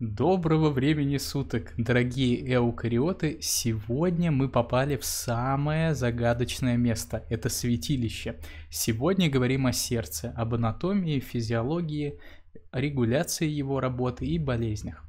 Доброго времени суток, дорогие эукариоты! Сегодня мы попали в самое загадочное место – это святилище. Сегодня говорим о сердце, об анатомии, физиологии, регуляции его работы и болезнях.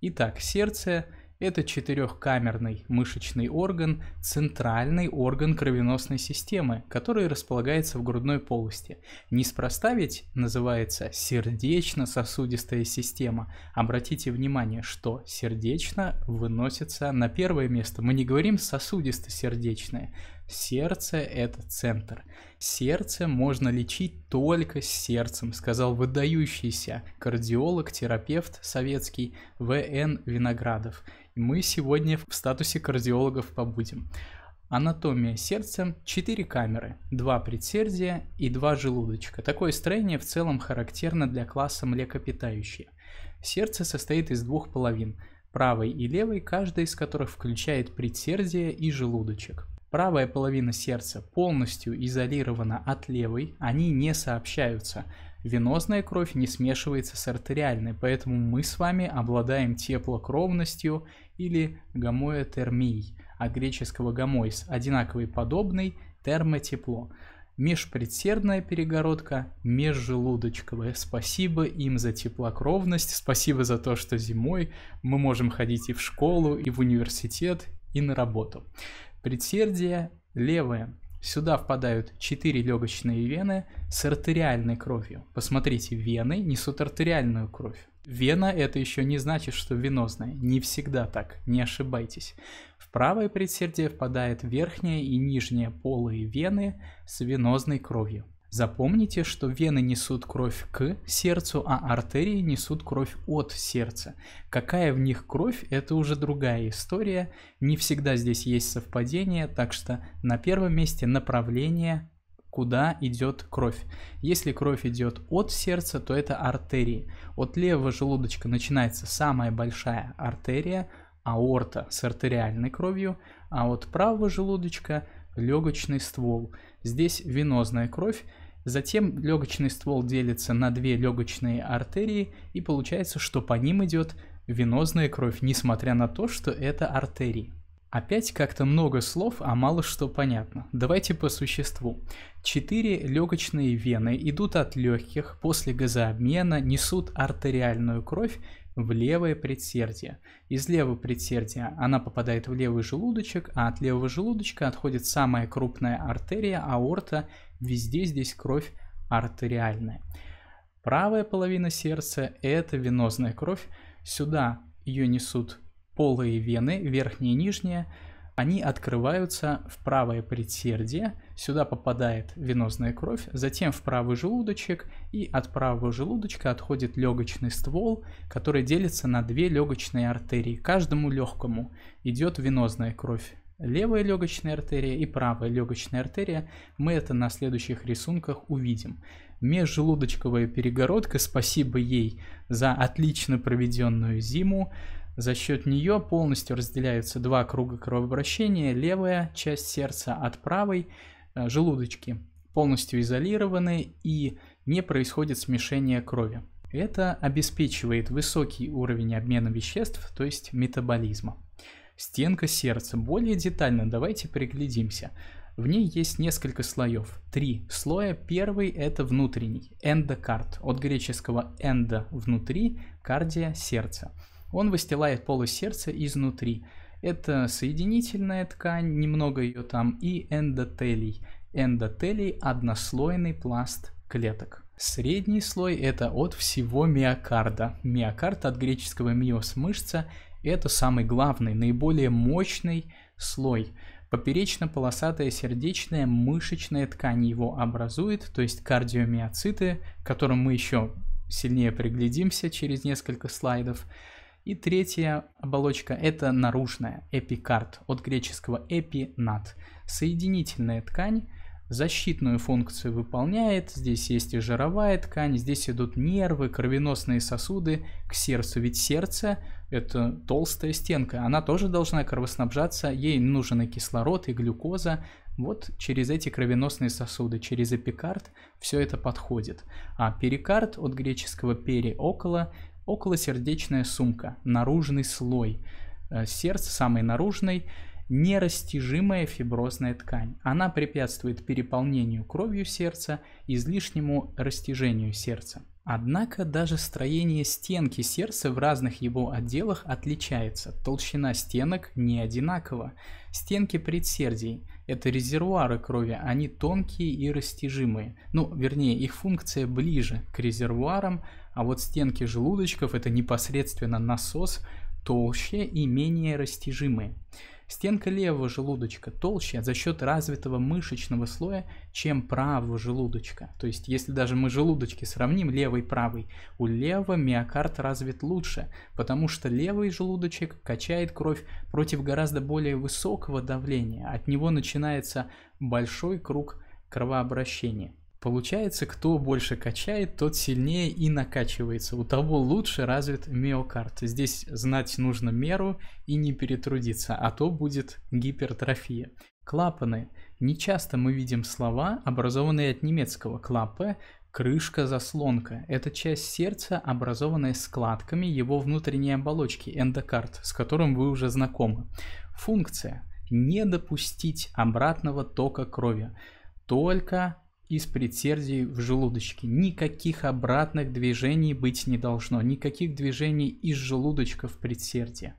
Итак, сердце – это четырехкамерный мышечный орган, центральный орган кровеносной системы, который располагается в грудной полости. Неспроста ведь называется сердечно-сосудистая система. Обратите внимание, что сердечно выносится на первое место. Мы не говорим сосудисто-сердечное. Сердце – это центр. Сердце можно лечить только с сердцем, сказал выдающийся кардиолог-терапевт советский В.Н. Виноградов. Мы сегодня в статусе кардиологов побудем. Анатомия сердца – 4 камеры, 2 предсердия и 2 желудочка. Такое строение в целом характерно для класса млекопитающие. Сердце состоит из двух половин – правой и левой, каждая из которых включает предсердие и желудочек. Правая половина сердца полностью изолирована от левой, они не сообщаются – Венозная кровь не смешивается с артериальной, поэтому мы с вами обладаем теплокровностью или гомоэтермией, от а греческого гомоис одинаковый подобный, термотепло. Межпредсердная перегородка, межжелудочковая. Спасибо им за теплокровность, спасибо за то, что зимой мы можем ходить и в школу, и в университет, и на работу. Предсердие левое Сюда впадают 4 легочные вены с артериальной кровью. Посмотрите, вены несут артериальную кровь. Вена это еще не значит, что венозная. Не всегда так, не ошибайтесь. В правое предсердие впадает верхняя и нижняя полые вены с венозной кровью. Запомните, что вены несут кровь к сердцу, а артерии несут кровь от сердца. Какая в них кровь, это уже другая история. Не всегда здесь есть совпадение, так что на первом месте направление, куда идет кровь. Если кровь идет от сердца, то это артерии. От левого желудочка начинается самая большая артерия, аорта с артериальной кровью, а от правого желудочка легочный ствол. Здесь венозная кровь, Затем легочный ствол делится на две легочные артерии, и получается, что по ним идет венозная кровь, несмотря на то, что это артерии. Опять как-то много слов, а мало что понятно. Давайте по существу. Четыре легочные вены идут от легких после газообмена, несут артериальную кровь в левое предсердие. Из левого предсердия она попадает в левый желудочек, а от левого желудочка отходит самая крупная артерия, аорта. Везде здесь кровь артериальная. Правая половина сердца – это венозная кровь. Сюда ее несут полые вены, верхняя и нижняя – они открываются в правое предсердие, сюда попадает венозная кровь, затем в правый желудочек, и от правого желудочка отходит легочный ствол, который делится на две легочные артерии. Каждому легкому идет венозная кровь. Левая легочная артерия и правая легочная артерия, мы это на следующих рисунках увидим. Межжелудочковая перегородка, спасибо ей за отлично проведенную зиму. За счет нее полностью разделяются два круга кровообращения, левая часть сердца от правой э, желудочки полностью изолированы и не происходит смешение крови. Это обеспечивает высокий уровень обмена веществ, то есть метаболизма. Стенка сердца. Более детально давайте приглядимся. В ней есть несколько слоев. Три слоя. Первый – это внутренний, эндокард, от греческого «эндо» – внутри, кардия – сердце. Он выстилает полость сердца изнутри. Это соединительная ткань, немного ее там, и эндотелий. Эндотелий – однослойный пласт клеток. Средний слой – это от всего миокарда. Миокард от греческого «миос» – мышца. Это самый главный, наиболее мощный слой. Поперечно-полосатая сердечная мышечная ткань его образует, то есть кардиомиоциты, к которым мы еще сильнее приглядимся через несколько слайдов – и третья оболочка – это наружная, эпикард, от греческого эпинат. Соединительная ткань, защитную функцию выполняет, здесь есть и жировая ткань, здесь идут нервы, кровеносные сосуды к сердцу, ведь сердце – это толстая стенка, она тоже должна кровоснабжаться, ей нужен и кислород, и глюкоза, вот через эти кровеносные сосуды, через эпикард все это подходит. А перикард от греческого пери – около, Околосердечная сумка, наружный слой. Э, сердце, самый наружный, нерастяжимая фиброзная ткань. Она препятствует переполнению кровью сердца, излишнему растяжению сердца. Однако даже строение стенки сердца в разных его отделах отличается. Толщина стенок не одинакова. Стенки предсердий – это резервуары крови, они тонкие и растяжимые. Ну, вернее, их функция ближе к резервуарам, а вот стенки желудочков – это непосредственно насос, толще и менее растяжимые. Стенка левого желудочка толще за счет развитого мышечного слоя, чем правого желудочка. То есть, если даже мы желудочки сравним, левый и правый, у левого миокард развит лучше, потому что левый желудочек качает кровь против гораздо более высокого давления. От него начинается большой круг кровообращения. Получается, кто больше качает, тот сильнее и накачивается. У того лучше развит миокард. Здесь знать нужно меру и не перетрудиться, а то будет гипертрофия. Клапаны. Нечасто мы видим слова, образованные от немецкого «клапе», крышка, заслонка. Это часть сердца, образованная складками его внутренней оболочки, эндокард, с которым вы уже знакомы. Функция. Не допустить обратного тока крови. Только из предсердий в желудочке. Никаких обратных движений быть не должно, никаких движений из желудочка в предсердие.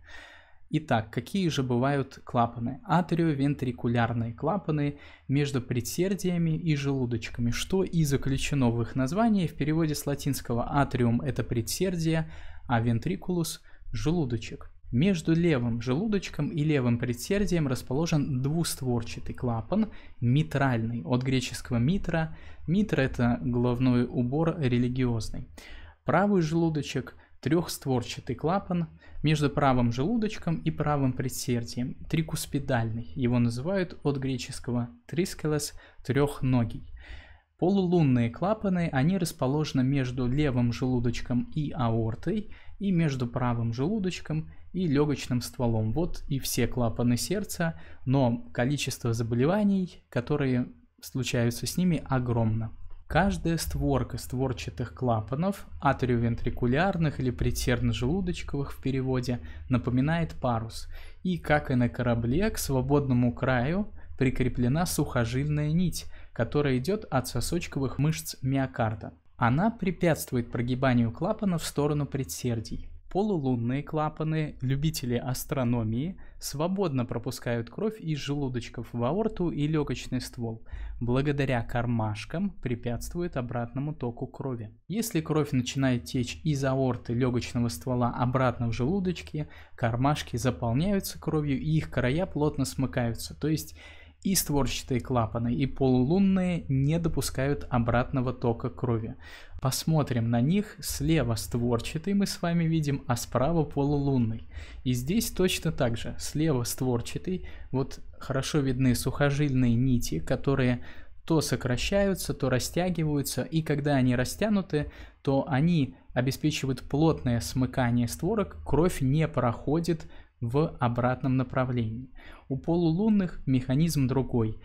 Итак, какие же бывают клапаны? Атриовентрикулярные клапаны между предсердиями и желудочками, что и заключено в их названии. В переводе с латинского атриум – это предсердие, а вентрикулус – желудочек. Между левым желудочком и левым предсердием расположен двустворчатый клапан, митральный, от греческого митра. Митра – это головной убор религиозный. Правый желудочек – трехстворчатый клапан между правым желудочком и правым предсердием, трикуспидальный. Его называют от греческого трискелес – трехногий. Полулунные клапаны, они расположены между левым желудочком и аортой и между правым желудочком и легочным стволом. Вот и все клапаны сердца, но количество заболеваний, которые случаются с ними, огромно. Каждая створка створчатых клапанов, атриовентрикулярных или претерно-желудочковых в переводе, напоминает парус. И, как и на корабле, к свободному краю прикреплена сухожильная нить, которая идет от сосочковых мышц миокарда. Она препятствует прогибанию клапана в сторону предсердий. Полулунные клапаны, любители астрономии, свободно пропускают кровь из желудочков в аорту и легочный ствол. Благодаря кармашкам препятствует обратному току крови. Если кровь начинает течь из аорты легочного ствола обратно в желудочки, кармашки заполняются кровью и их края плотно смыкаются. То есть и створчатые клапаны, и полулунные не допускают обратного тока крови. Посмотрим на них. Слева створчатый мы с вами видим, а справа полулунный. И здесь точно так же. Слева створчатый. Вот хорошо видны сухожильные нити, которые то сокращаются, то растягиваются, и когда они растянуты, то они обеспечивают плотное смыкание створок, кровь не проходит в обратном направлении. У полулунных механизм другой.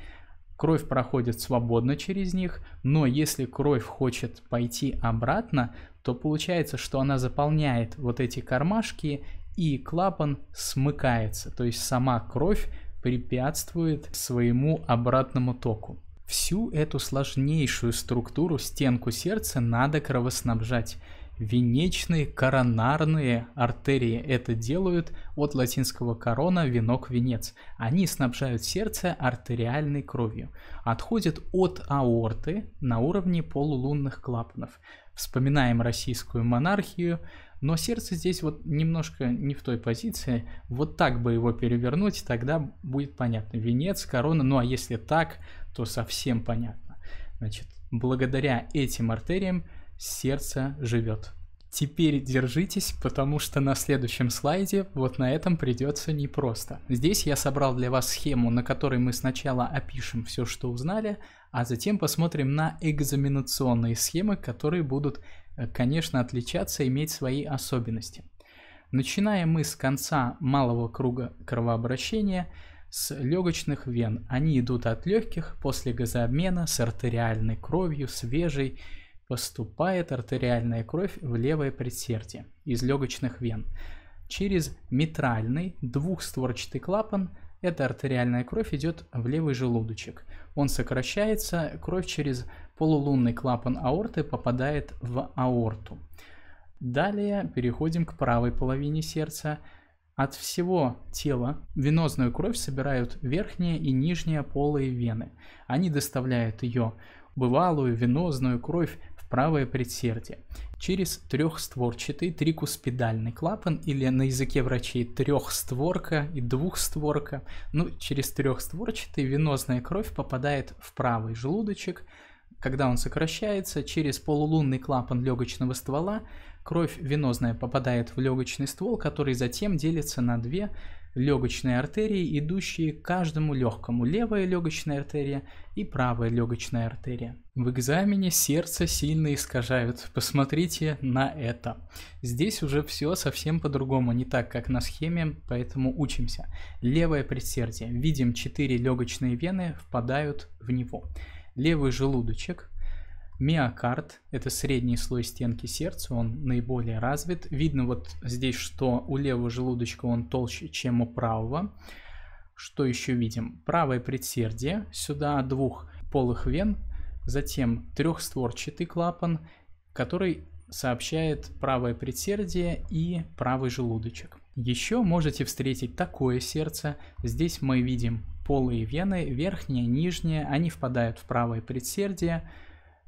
Кровь проходит свободно через них, но если кровь хочет пойти обратно, то получается, что она заполняет вот эти кармашки и клапан смыкается, то есть сама кровь препятствует своему обратному току. Всю эту сложнейшую структуру, стенку сердца надо кровоснабжать венечные коронарные артерии. Это делают от латинского корона венок венец. Они снабжают сердце артериальной кровью. Отходят от аорты на уровне полулунных клапанов. Вспоминаем российскую монархию, но сердце здесь вот немножко не в той позиции. Вот так бы его перевернуть, тогда будет понятно. Венец, корона, ну а если так, то совсем понятно. Значит, благодаря этим артериям сердце живет. Теперь держитесь, потому что на следующем слайде вот на этом придется непросто. Здесь я собрал для вас схему, на которой мы сначала опишем все, что узнали, а затем посмотрим на экзаменационные схемы, которые будут, э, конечно, отличаться и иметь свои особенности. Начинаем мы с конца малого круга кровообращения, с легочных вен. Они идут от легких после газообмена с артериальной кровью, свежей, поступает артериальная кровь в левое предсердие из легочных вен. Через митральный двухстворчатый клапан эта артериальная кровь идет в левый желудочек. Он сокращается, кровь через полулунный клапан аорты попадает в аорту. Далее переходим к правой половине сердца. От всего тела венозную кровь собирают верхние и нижние полые вены. Они доставляют ее бывалую венозную кровь правое предсердие. Через трехстворчатый трикуспидальный клапан или на языке врачей трехстворка и двухстворка. Ну, через трехстворчатый венозная кровь попадает в правый желудочек, когда он сокращается, через полулунный клапан легочного ствола кровь венозная попадает в легочный ствол, который затем делится на две легочные артерии, идущие к каждому легкому, левая легочная артерия и правая легочная артерия. В экзамене сердце сильно искажают, посмотрите на это. Здесь уже все совсем по-другому, не так, как на схеме, поэтому учимся. Левое предсердие, видим четыре легочные вены впадают в него. Левый желудочек, Миокард – это средний слой стенки сердца, он наиболее развит. Видно вот здесь, что у левого желудочка он толще, чем у правого. Что еще видим? Правое предсердие, сюда двух полых вен, затем трехстворчатый клапан, который сообщает правое предсердие и правый желудочек. Еще можете встретить такое сердце. Здесь мы видим полые вены, верхняя, нижняя, они впадают в правое предсердие,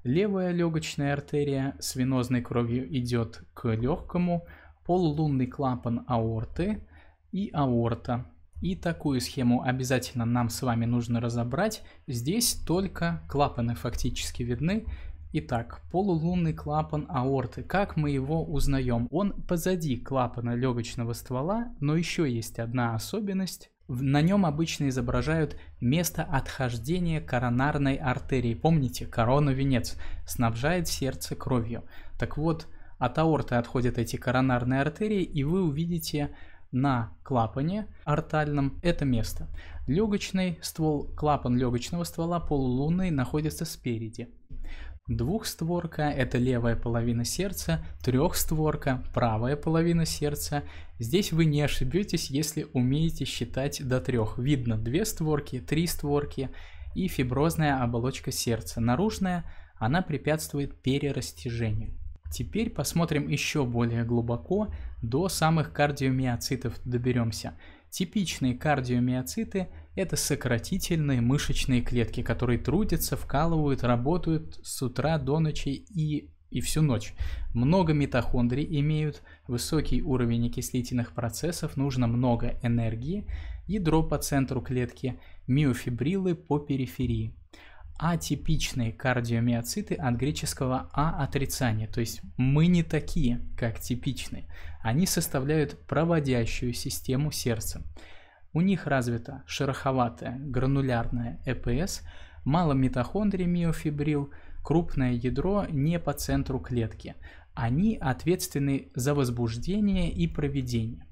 Левая легочная артерия с венозной кровью идет к легкому, полулунный клапан аорты и аорта. И такую схему обязательно нам с вами нужно разобрать. Здесь только клапаны фактически видны. Итак, полулунный клапан аорты. Как мы его узнаем? Он позади клапана легочного ствола, но еще есть одна особенность. На нем обычно изображают место отхождения коронарной артерии. Помните, корона-венец снабжает сердце кровью. Так вот, от аорты отходят эти коронарные артерии, и вы увидите на клапане артальном это место. Легочный ствол, клапан легочного ствола полулунный находится спереди. Двухстворка – это левая половина сердца, трехстворка – правая половина сердца. Здесь вы не ошибетесь, если умеете считать до трех. Видно две створки, три створки и фиброзная оболочка сердца. Наружная – она препятствует перерастяжению. Теперь посмотрим еще более глубоко, до самых кардиомиоцитов доберемся. Типичные кардиомиоциты – это сократительные мышечные клетки, которые трудятся, вкалывают, работают с утра до ночи и, и всю ночь. Много митохондрий имеют, высокий уровень окислительных процессов, нужно много энергии, ядро по центру клетки, миофибрилы по периферии. Атипичные кардиомиоциты от греческого «а» отрицание, то есть мы не такие, как типичные. Они составляют проводящую систему сердца. У них развита шероховатая гранулярная ЭПС, мало митохондрий миофибрил, крупное ядро не по центру клетки. Они ответственны за возбуждение и проведение.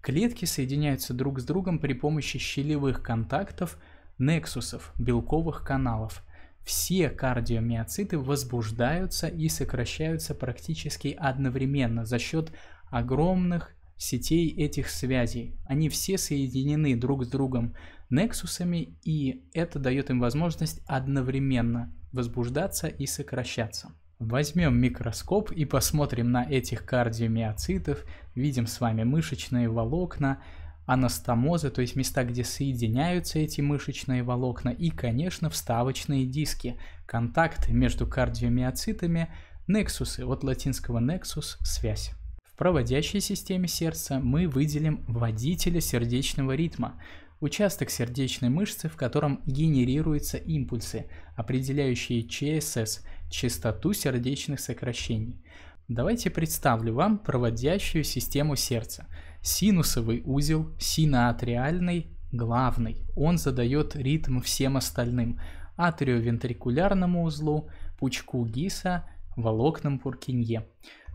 Клетки соединяются друг с другом при помощи щелевых контактов, нексусов, белковых каналов. Все кардиомиоциты возбуждаются и сокращаются практически одновременно за счет огромных сетей этих связей. Они все соединены друг с другом нексусами, и это дает им возможность одновременно возбуждаться и сокращаться. Возьмем микроскоп и посмотрим на этих кардиомиоцитов, видим с вами мышечные волокна, анастомозы, то есть места, где соединяются эти мышечные волокна, и, конечно, вставочные диски, контакты между кардиомиоцитами, нексусы, от латинского нексус связь проводящей системе сердца мы выделим водителя сердечного ритма, участок сердечной мышцы, в котором генерируются импульсы, определяющие ЧСС – частоту сердечных сокращений. Давайте представлю вам проводящую систему сердца. Синусовый узел, синоатриальный, главный. Он задает ритм всем остальным – атриовентрикулярному узлу, пучку ГИСа, волокнам Пуркинье.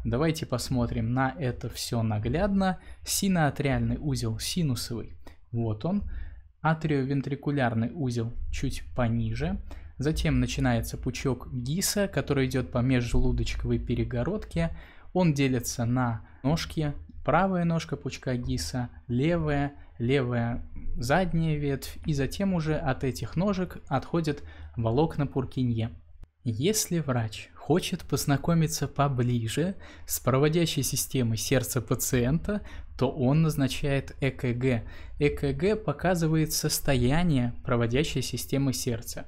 Давайте посмотрим на это все наглядно. Синоатриальный узел синусовый, вот он. Атриовентрикулярный узел чуть пониже. Затем начинается пучок ГИСа, который идет по межжелудочковой перегородке. Он делится на ножки. Правая ножка пучка ГИСа, левая, левая задняя ветвь. И затем уже от этих ножек отходят волокна Пуркинье. Если врач хочет познакомиться поближе с проводящей системой сердца пациента, то он назначает ЭКГ. ЭКГ показывает состояние проводящей системы сердца.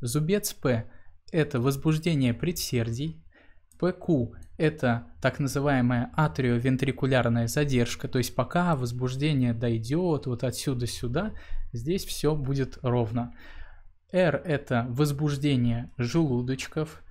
Зубец П – это возбуждение предсердий, ПК – это так называемая атриовентрикулярная задержка, то есть пока возбуждение дойдет вот отсюда сюда, здесь все будет ровно. R – это возбуждение желудочков,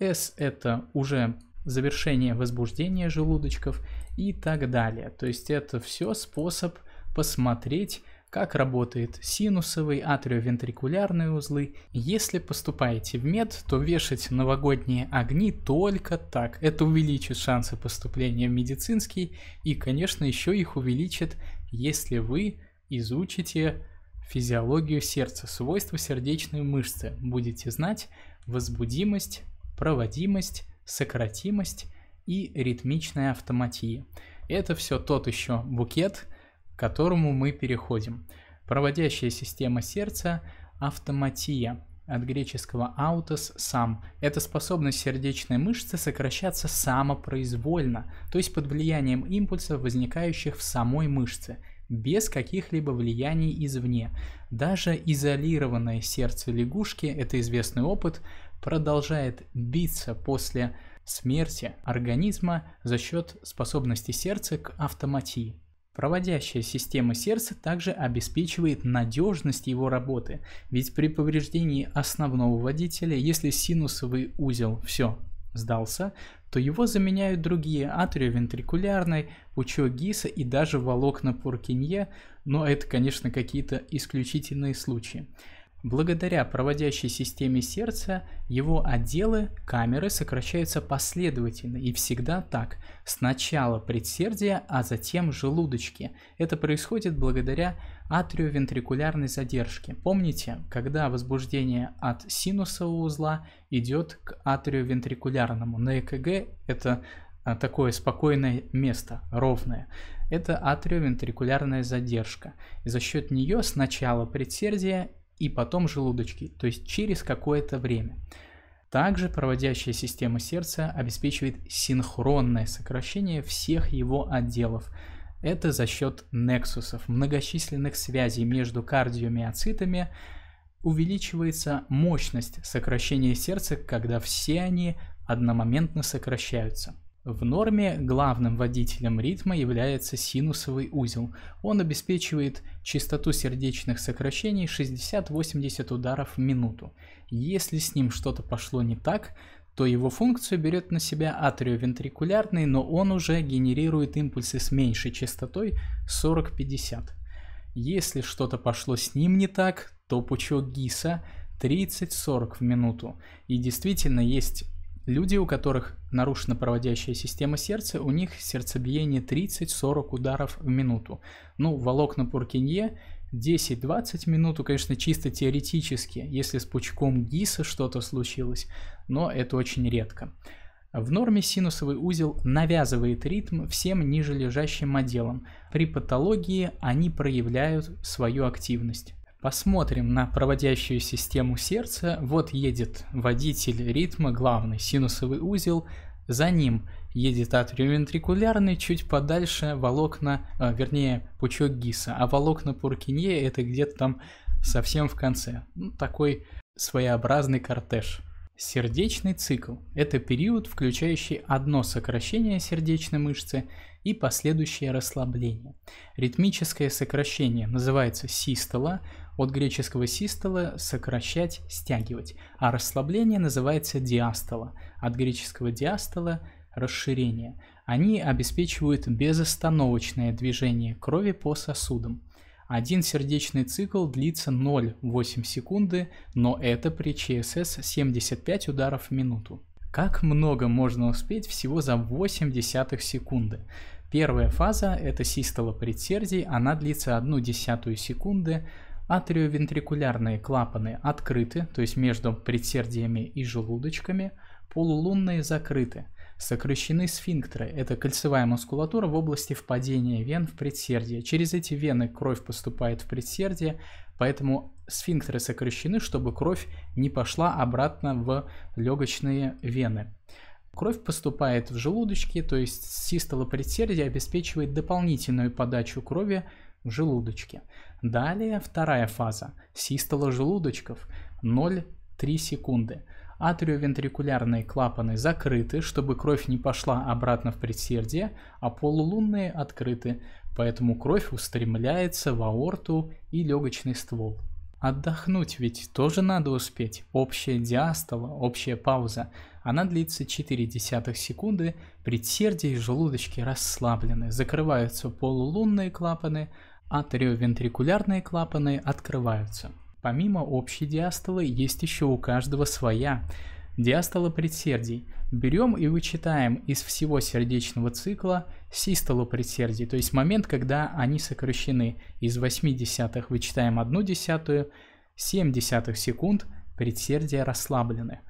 S это уже завершение возбуждения желудочков и так далее. То есть это все способ посмотреть, как работает синусовый, атриовентрикулярные узлы. Если поступаете в мед, то вешать новогодние огни только так. Это увеличит шансы поступления в медицинский и, конечно, еще их увеличит, если вы изучите физиологию сердца, свойства сердечной мышцы, будете знать возбудимость проводимость, сократимость и ритмичная автоматия. Это все тот еще букет, к которому мы переходим. Проводящая система сердца – автоматия, от греческого «аутос» – «сам». Это способность сердечной мышцы сокращаться самопроизвольно, то есть под влиянием импульсов, возникающих в самой мышце, без каких-либо влияний извне. Даже изолированное сердце лягушки – это известный опыт – продолжает биться после смерти организма за счет способности сердца к автоматии. Проводящая система сердца также обеспечивает надежность его работы, ведь при повреждении основного водителя, если синусовый узел все сдался, то его заменяют другие атриовентрикулярный, пучок ГИСа и даже волокна Пуркинье, но это, конечно, какие-то исключительные случаи. Благодаря проводящей системе сердца его отделы камеры сокращаются последовательно и всегда так. Сначала предсердие, а затем желудочки. Это происходит благодаря атриовентрикулярной задержке. Помните, когда возбуждение от синусового узла идет к атриовентрикулярному. На ЭКГ это а, такое спокойное место, ровное. Это атриовентрикулярная задержка. И за счет нее сначала предсердие и потом желудочки, то есть через какое-то время. Также проводящая система сердца обеспечивает синхронное сокращение всех его отделов. Это за счет нексусов, многочисленных связей между кардиомиоцитами, увеличивается мощность сокращения сердца, когда все они одномоментно сокращаются. В норме главным водителем ритма является синусовый узел. Он обеспечивает частоту сердечных сокращений 60-80 ударов в минуту. Если с ним что-то пошло не так, то его функцию берет на себя атриовентрикулярный, но он уже генерирует импульсы с меньшей частотой 40-50. Если что-то пошло с ним не так, то пучок ГИСа 30-40 в минуту. И действительно есть Люди, у которых нарушена проводящая система сердца, у них сердцебиение 30-40 ударов в минуту. Ну, волокна Пуркинье 10-20 минут, ну, конечно, чисто теоретически, если с пучком ГИСа что-то случилось, но это очень редко. В норме синусовый узел навязывает ритм всем нижележащим отделам. При патологии они проявляют свою активность. Посмотрим на проводящую систему сердца. Вот едет водитель ритма, главный синусовый узел. За ним едет атриовентрикулярный, чуть подальше волокна, а, вернее, пучок ГИСа. А волокна Пуркинье это где-то там совсем в конце. Ну, такой своеобразный кортеж. Сердечный цикл – это период, включающий одно сокращение сердечной мышцы и последующее расслабление. Ритмическое сокращение называется систола, от греческого систола сокращать, стягивать, а расслабление называется диастола. От греческого диастола – расширение. Они обеспечивают безостановочное движение крови по сосудам. Один сердечный цикл длится 0,8 секунды, но это при ЧСС 75 ударов в минуту. Как много можно успеть всего за 0,8 секунды? Первая фаза – это систола предсердий, она длится 1 десятую секунды, Атриовентрикулярные клапаны открыты, то есть между предсердиями и желудочками, полулунные закрыты. Сокращены сфинктеры, это кольцевая мускулатура в области впадения вен в предсердие. Через эти вены кровь поступает в предсердие, поэтому сфинктеры сокращены, чтобы кровь не пошла обратно в легочные вены. Кровь поступает в желудочки, то есть систола предсердия обеспечивает дополнительную подачу крови в желудочке. Далее вторая фаза – систола желудочков 0,3 секунды. Атриовентрикулярные клапаны закрыты, чтобы кровь не пошла обратно в предсердие, а полулунные открыты, поэтому кровь устремляется в аорту и легочный ствол. Отдохнуть ведь тоже надо успеть. Общая диастола, общая пауза. Она длится 4 десятых секунды, предсердие и желудочки расслаблены, закрываются полулунные клапаны – Атериовентрикулярные клапаны открываются. Помимо общей диастолы есть еще у каждого своя. Диастола предсердий. Берем и вычитаем из всего сердечного цикла систолу предсердий, то есть момент, когда они сокращены. Из 8 десятых вычитаем 1 десятую, 7 десятых секунд предсердия расслаблены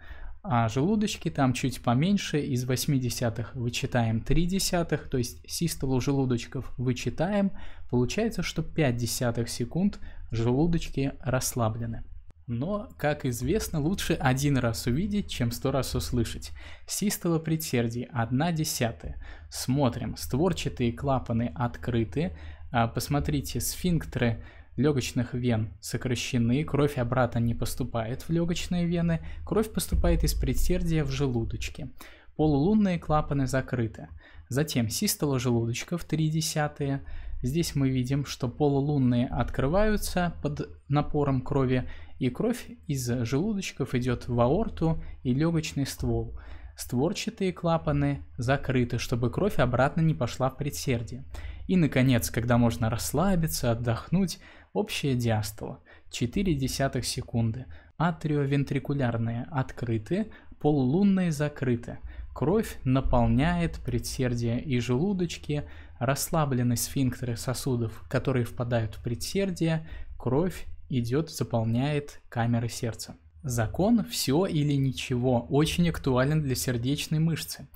а желудочки там чуть поменьше, из 8 десятых вычитаем 3 десятых, то есть систолу желудочков вычитаем, получается, что 5 десятых секунд желудочки расслаблены. Но, как известно, лучше один раз увидеть, чем сто раз услышать. Систола предсердий 1 десятая. Смотрим, створчатые клапаны открыты, а посмотрите, сфинктеры легочных вен сокращены, кровь обратно не поступает в легочные вены, кровь поступает из предсердия в желудочки. Полулунные клапаны закрыты. Затем систола желудочка в 3 десятые. Здесь мы видим, что полулунные открываются под напором крови, и кровь из желудочков идет в аорту и легочный ствол. Створчатые клапаны закрыты, чтобы кровь обратно не пошла в предсердие. И, наконец, когда можно расслабиться, отдохнуть, Общая диастола 4 десятых секунды. Атриовентрикулярные открыты, полулунные закрыты. Кровь наполняет предсердие и желудочки, расслаблены сфинктеры сосудов, которые впадают в предсердие, кровь идет, заполняет камеры сердца. Закон «все или ничего» очень актуален для сердечной мышцы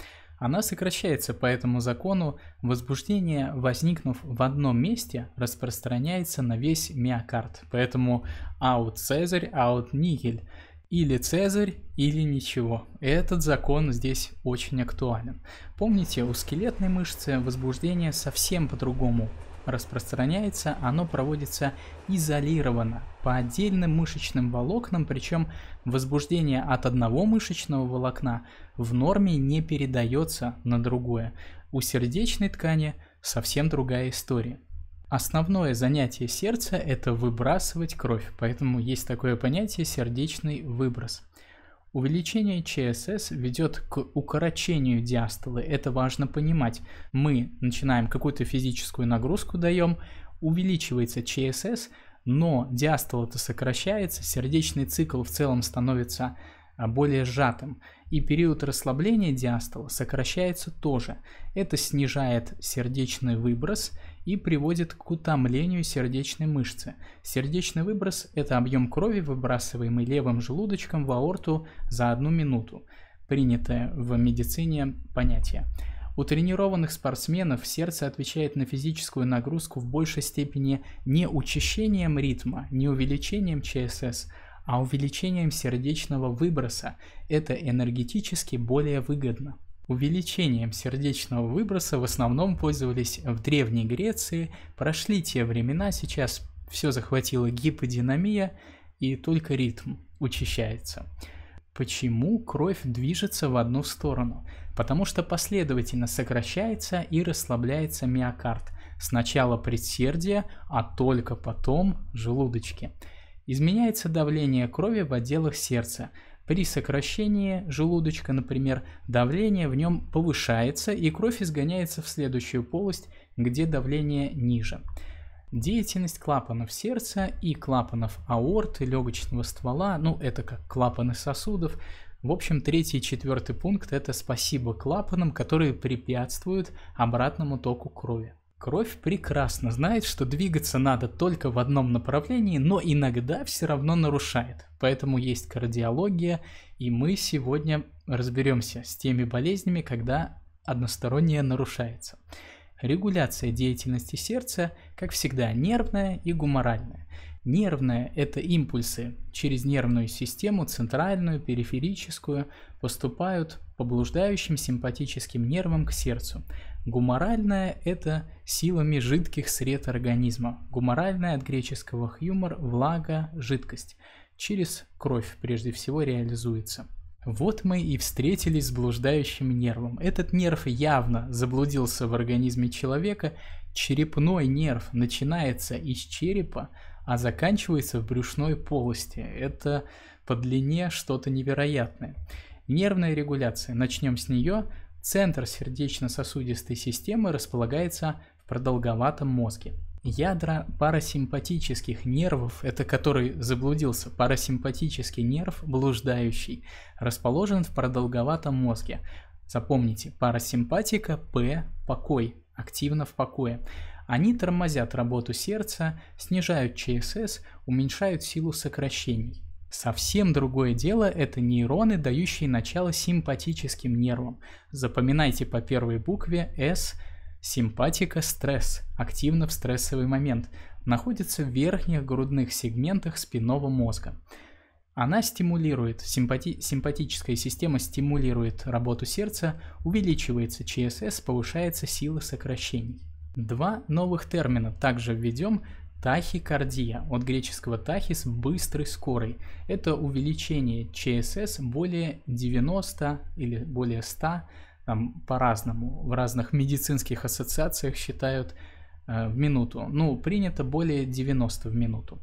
она сокращается по этому закону, возбуждение, возникнув в одном месте, распространяется на весь миокард, поэтому аут Цезарь, аут Нигель, или Цезарь, или ничего. Этот закон здесь очень актуален. Помните, у скелетной мышцы возбуждение совсем по-другому, распространяется, оно проводится изолированно, по отдельным мышечным волокнам, причем возбуждение от одного мышечного волокна в норме не передается на другое. У сердечной ткани совсем другая история. Основное занятие сердца – это выбрасывать кровь, поэтому есть такое понятие «сердечный выброс». Увеличение ЧСС ведет к укорочению диастолы, это важно понимать. Мы начинаем какую-то физическую нагрузку даем, увеличивается ЧСС, но диастола-то сокращается, сердечный цикл в целом становится а, более сжатым и период расслабления диастола сокращается тоже. Это снижает сердечный выброс и приводит к утомлению сердечной мышцы. Сердечный выброс – это объем крови, выбрасываемый левым желудочком в аорту за одну минуту, принятое в медицине понятие. У тренированных спортсменов сердце отвечает на физическую нагрузку в большей степени не учащением ритма, не увеличением ЧСС, а увеличением сердечного выброса это энергетически более выгодно. Увеличением сердечного выброса в основном пользовались в Древней Греции, прошли те времена, сейчас все захватила гиподинамия и только ритм учащается. Почему кровь движется в одну сторону? Потому что последовательно сокращается и расслабляется миокард. Сначала предсердие, а только потом желудочки. Изменяется давление крови в отделах сердца. При сокращении желудочка, например, давление в нем повышается, и кровь изгоняется в следующую полость, где давление ниже. Деятельность клапанов сердца и клапанов аорты, легочного ствола, ну это как клапаны сосудов. В общем, третий и четвертый пункт – это спасибо клапанам, которые препятствуют обратному току крови. Кровь прекрасно знает, что двигаться надо только в одном направлении, но иногда все равно нарушает. Поэтому есть кардиология, и мы сегодня разберемся с теми болезнями, когда односторонняя нарушается. Регуляция деятельности сердца, как всегда, нервная и гуморальная. Нервная – это импульсы через нервную систему, центральную, периферическую, поступают по блуждающим симпатическим нервам к сердцу. Гуморальная – это силами жидких сред организма. Гуморальная от греческого «хьюмор» – влага, жидкость. Через кровь прежде всего реализуется. Вот мы и встретились с блуждающим нервом. Этот нерв явно заблудился в организме человека. Черепной нерв начинается из черепа, а заканчивается в брюшной полости. Это по длине что-то невероятное. Нервная регуляция. Начнем с нее. Центр сердечно-сосудистой системы располагается в продолговатом мозге. Ядра парасимпатических нервов, это который заблудился, парасимпатический нерв, блуждающий, расположен в продолговатом мозге. Запомните, парасимпатика П – покой, активно в покое. Они тормозят работу сердца, снижают ЧСС, уменьшают силу сокращений. Совсем другое дело – это нейроны, дающие начало симпатическим нервам. Запоминайте по первой букве С симпатика стресс, активно в стрессовый момент, находится в верхних грудных сегментах спинного мозга. Она стимулирует, симпати, симпатическая система стимулирует работу сердца, увеличивается ЧСС, повышается сила сокращений. Два новых термина также введем Тахикардия, от греческого тахис – быстрый, скорый. Это увеличение ЧСС более 90 или более 100, там по-разному, в разных медицинских ассоциациях считают э, в минуту. Ну, принято более 90 в минуту.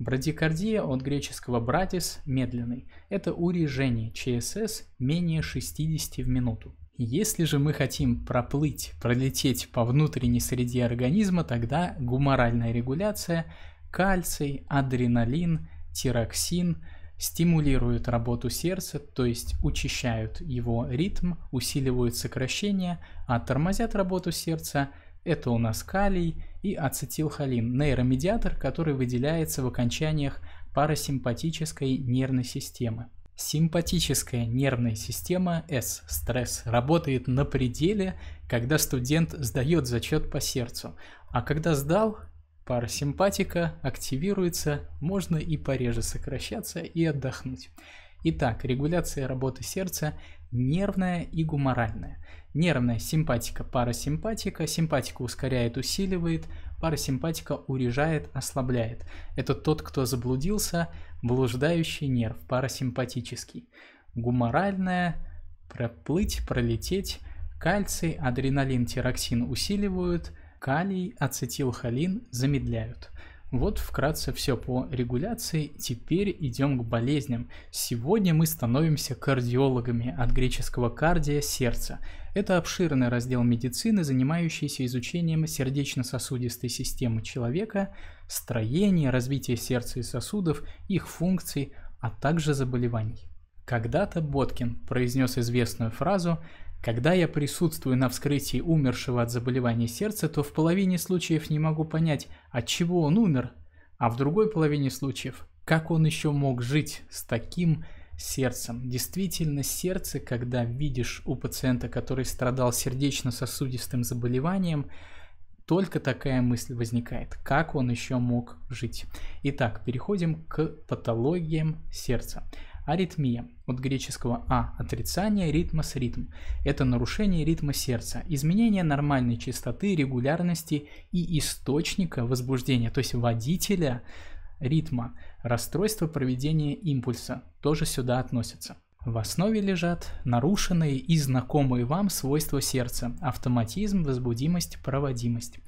Брадикардия от греческого братис – медленный. Это урежение ЧСС менее 60 в минуту. Если же мы хотим проплыть, пролететь по внутренней среде организма, тогда гуморальная регуляция, кальций, адреналин, тироксин стимулируют работу сердца, то есть учащают его ритм, усиливают сокращение, а тормозят работу сердца – это у нас калий и ацетилхолин, нейромедиатор, который выделяется в окончаниях парасимпатической нервной системы. Симпатическая нервная система С, стресс, работает на пределе, когда студент сдает зачет по сердцу, а когда сдал, парасимпатика активируется, можно и пореже сокращаться и отдохнуть. Итак, регуляция работы сердца нервная и гуморальная. Нервная симпатика, парасимпатика, симпатика ускоряет, усиливает, Парасимпатика урежает, ослабляет. Это тот, кто заблудился, блуждающий нерв, парасимпатический. Гуморальная, проплыть, пролететь, кальций, адреналин, тироксин усиливают, калий, ацетилхолин замедляют. Вот вкратце все по регуляции. Теперь идем к болезням. Сегодня мы становимся кардиологами от греческого кардия – сердца. Это обширный раздел медицины, занимающийся изучением сердечно-сосудистой системы человека, строения, развития сердца и сосудов, их функций, а также заболеваний. Когда-то Боткин произнес известную фразу когда я присутствую на вскрытии умершего от заболевания сердца, то в половине случаев не могу понять, от чего он умер, а в другой половине случаев, как он еще мог жить с таким сердцем. Действительно, сердце, когда видишь у пациента, который страдал сердечно-сосудистым заболеванием, только такая мысль возникает, как он еще мог жить. Итак, переходим к патологиям сердца. Аритмия. От греческого «а» – отрицание, ритмос – ритм. Это нарушение ритма сердца, изменение нормальной частоты, регулярности и источника возбуждения, то есть водителя ритма, расстройство проведения импульса, тоже сюда относится. В основе лежат нарушенные и знакомые вам свойства сердца – автоматизм, возбудимость, проводимость.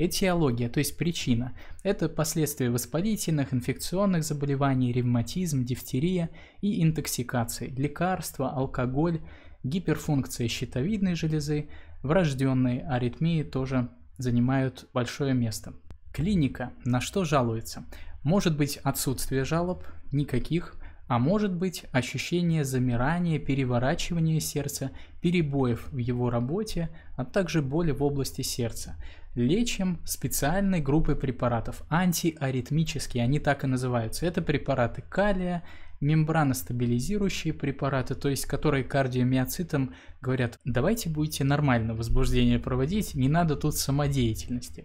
Этиология, то есть причина. Это последствия воспалительных, инфекционных заболеваний, ревматизм, дифтерия и интоксикации, лекарства, алкоголь, гиперфункция щитовидной железы, врожденные аритмии тоже занимают большое место. Клиника. На что жалуется? Может быть отсутствие жалоб, никаких, а может быть ощущение замирания, переворачивания сердца, перебоев в его работе, а также боли в области сердца. Лечим специальной группой препаратов, антиаритмические, они так и называются. Это препараты калия, мембраностабилизирующие препараты, то есть которые кардиомиоцитам говорят, давайте будете нормально возбуждение проводить, не надо тут самодеятельности.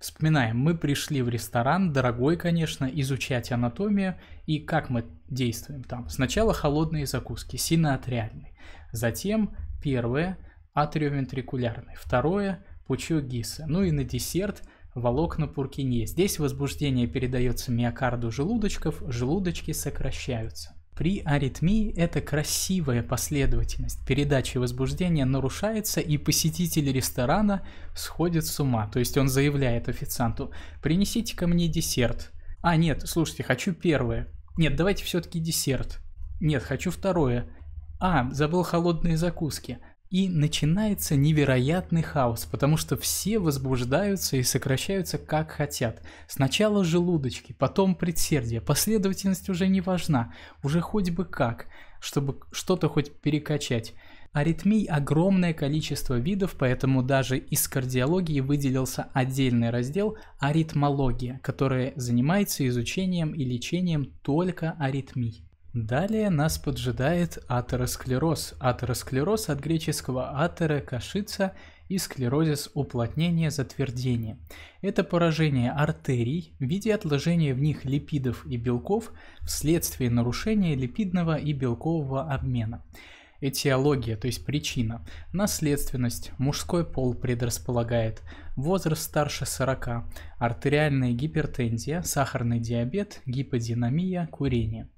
Вспоминаем, мы пришли в ресторан, дорогой, конечно, изучать анатомию и как мы действуем там. Сначала холодные закуски, синатриальные, затем первое – атриовентрикулярный, второе – пучок Гисса. Ну и на десерт – волокна Пуркинье. Здесь возбуждение передается миокарду желудочков, желудочки сокращаются. При аритмии это красивая последовательность. Передача возбуждения нарушается, и посетитель ресторана сходит с ума. То есть он заявляет официанту, принесите ко мне десерт. А, нет, слушайте, хочу первое. Нет, давайте все-таки десерт. Нет, хочу второе. А, забыл холодные закуски. И начинается невероятный хаос, потому что все возбуждаются и сокращаются как хотят. Сначала желудочки, потом предсердие. Последовательность уже не важна, уже хоть бы как, чтобы что-то хоть перекачать. Аритмий – огромное количество видов, поэтому даже из кардиологии выделился отдельный раздел «Аритмология», который занимается изучением и лечением только аритмий. Далее нас поджидает атеросклероз. Атеросклероз от греческого атера – кашица и склерозис – уплотнение, затвердение. Это поражение артерий в виде отложения в них липидов и белков вследствие нарушения липидного и белкового обмена. Этиология, то есть причина. Наследственность. Мужской пол предрасполагает. Возраст старше 40. Артериальная гипертензия, сахарный диабет, гиподинамия, курение.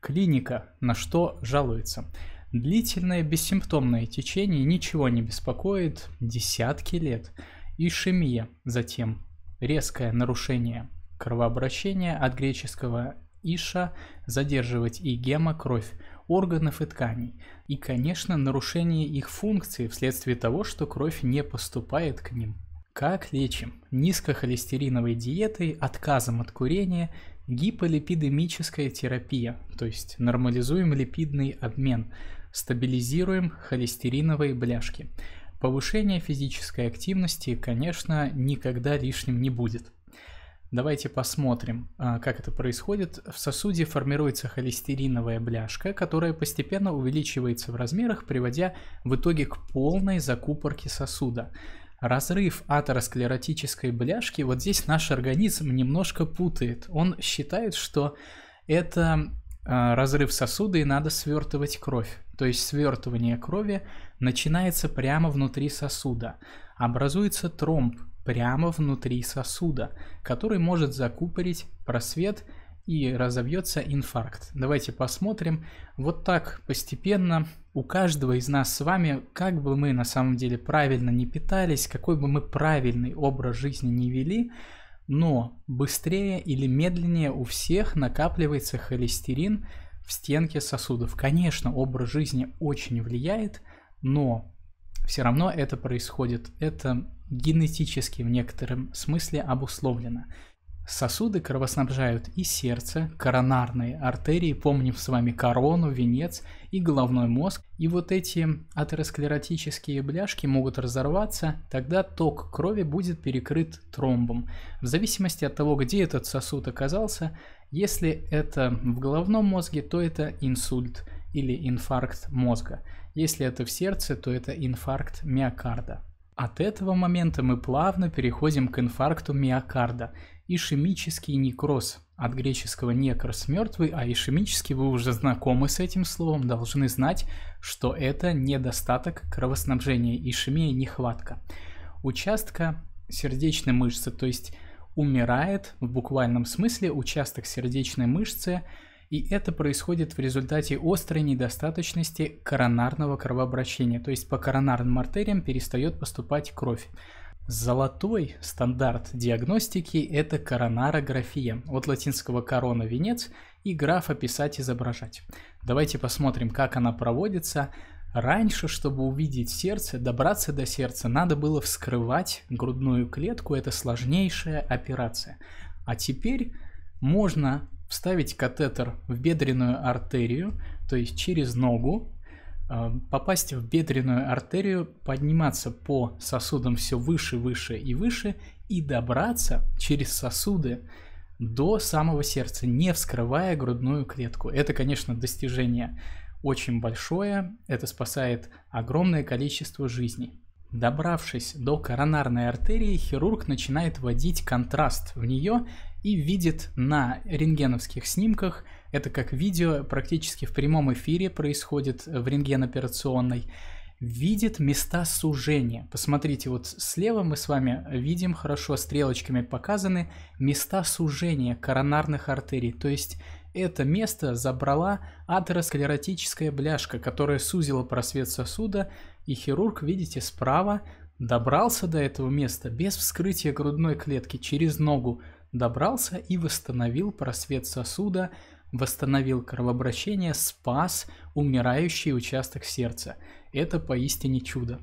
Клиника, на что жалуется. Длительное бессимптомное течение ничего не беспокоит десятки лет. Ишемия, затем резкое нарушение кровообращения от греческого иша, задерживать и гема, кровь, органов и тканей. И, конечно, нарушение их функции вследствие того, что кровь не поступает к ним. Как лечим? Низкохолестериновой диетой, отказом от курения, Гиполипидемическая терапия, то есть нормализуем липидный обмен, стабилизируем холестериновые бляшки. Повышение физической активности, конечно, никогда лишним не будет. Давайте посмотрим, а, как это происходит. В сосуде формируется холестериновая бляшка, которая постепенно увеличивается в размерах, приводя в итоге к полной закупорке сосуда разрыв атеросклеротической бляшки, вот здесь наш организм немножко путает. Он считает, что это э, разрыв сосуда и надо свертывать кровь. То есть свертывание крови начинается прямо внутри сосуда. Образуется тромб прямо внутри сосуда, который может закупорить просвет – и разобьется инфаркт. Давайте посмотрим. Вот так постепенно у каждого из нас с вами, как бы мы на самом деле правильно не питались, какой бы мы правильный образ жизни не вели, но быстрее или медленнее у всех накапливается холестерин в стенке сосудов. Конечно, образ жизни очень влияет, но все равно это происходит. Это генетически в некотором смысле обусловлено. Сосуды кровоснабжают и сердце, коронарные артерии, помним с вами корону, венец и головной мозг. И вот эти атеросклеротические бляшки могут разорваться, тогда ток крови будет перекрыт тромбом. В зависимости от того, где этот сосуд оказался, если это в головном мозге, то это инсульт или инфаркт мозга. Если это в сердце, то это инфаркт миокарда. От этого момента мы плавно переходим к инфаркту миокарда ишемический некроз. От греческого некрос мертвый, а ишемический вы уже знакомы с этим словом, должны знать, что это недостаток кровоснабжения, ишемия нехватка. Участка сердечной мышцы, то есть умирает в буквальном смысле участок сердечной мышцы, и это происходит в результате острой недостаточности коронарного кровообращения, то есть по коронарным артериям перестает поступать кровь. Золотой стандарт диагностики – это коронарография, от латинского «корона» – венец, и графа «писать, изображать». Давайте посмотрим, как она проводится. Раньше, чтобы увидеть сердце, добраться до сердца, надо было вскрывать грудную клетку, это сложнейшая операция. А теперь можно вставить катетер в бедренную артерию, то есть через ногу, Эм, попасть в бедренную артерию, подниматься по сосудам все выше, выше и выше и добраться через сосуды до самого сердца, не вскрывая грудную клетку. Это, конечно, достижение очень большое, это спасает огромное количество жизней. Добравшись до коронарной артерии, хирург начинает вводить контраст в нее и видит на рентгеновских снимках – это как видео практически в прямом эфире происходит э, в рентгеноперационной. Видит места сужения. Посмотрите, вот слева мы с вами видим хорошо стрелочками показаны места сужения коронарных артерий. То есть это место забрала атеросклеротическая бляшка, которая сузила просвет сосуда, и хирург, видите, справа добрался до этого места без вскрытия грудной клетки через ногу, добрался и восстановил просвет сосуда, восстановил кровообращение, спас умирающий участок сердца. Это поистине чудо.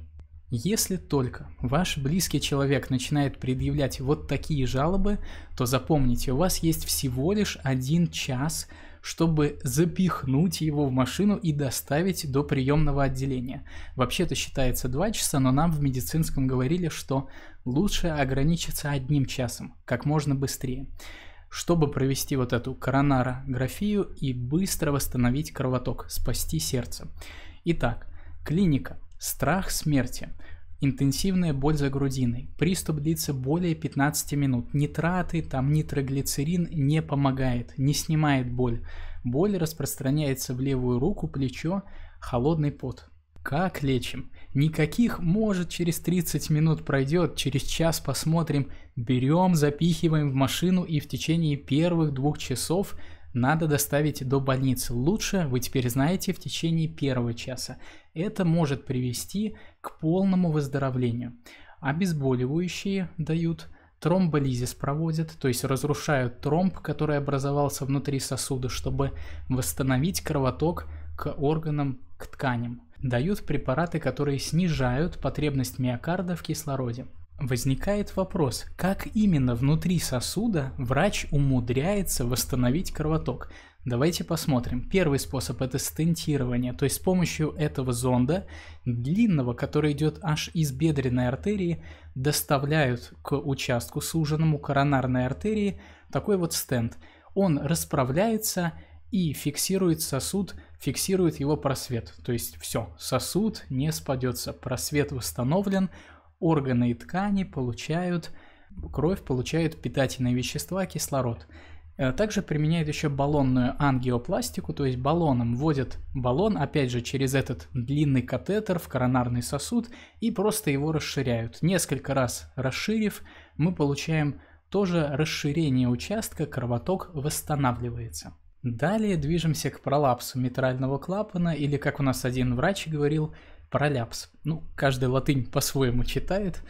Если только ваш близкий человек начинает предъявлять вот такие жалобы, то запомните, у вас есть всего лишь один час, чтобы запихнуть его в машину и доставить до приемного отделения. Вообще-то считается 2 часа, но нам в медицинском говорили, что лучше ограничиться одним часом, как можно быстрее чтобы провести вот эту коронарографию и быстро восстановить кровоток, спасти сердце. Итак, клиника. Страх смерти. Интенсивная боль за грудиной. Приступ длится более 15 минут. Нитраты, там нитроглицерин не помогает, не снимает боль. Боль распространяется в левую руку, плечо, холодный пот. Как лечим? Никаких, может, через 30 минут пройдет, через час посмотрим. Берем, запихиваем в машину и в течение первых двух часов надо доставить до больницы. Лучше, вы теперь знаете, в течение первого часа. Это может привести к полному выздоровлению. Обезболивающие дают, тромболизис проводят, то есть разрушают тромб, который образовался внутри сосуда, чтобы восстановить кровоток к органам, к тканям дают препараты, которые снижают потребность миокарда в кислороде. Возникает вопрос, как именно внутри сосуда врач умудряется восстановить кровоток? Давайте посмотрим. Первый способ это стентирование, то есть с помощью этого зонда, длинного, который идет аж из бедренной артерии, доставляют к участку суженному коронарной артерии такой вот стенд. Он расправляется, и фиксирует сосуд, фиксирует его просвет. То есть все, сосуд не спадется, просвет восстановлен, органы и ткани получают, кровь получают питательные вещества, кислород. Э, также применяют еще баллонную ангиопластику, то есть баллоном вводят баллон, опять же, через этот длинный катетер в коронарный сосуд и просто его расширяют. Несколько раз расширив, мы получаем тоже расширение участка, кровоток восстанавливается. Далее движемся к пролапсу митрального клапана, или как у нас один врач говорил, проляпс. Ну, каждый латынь по-своему читает.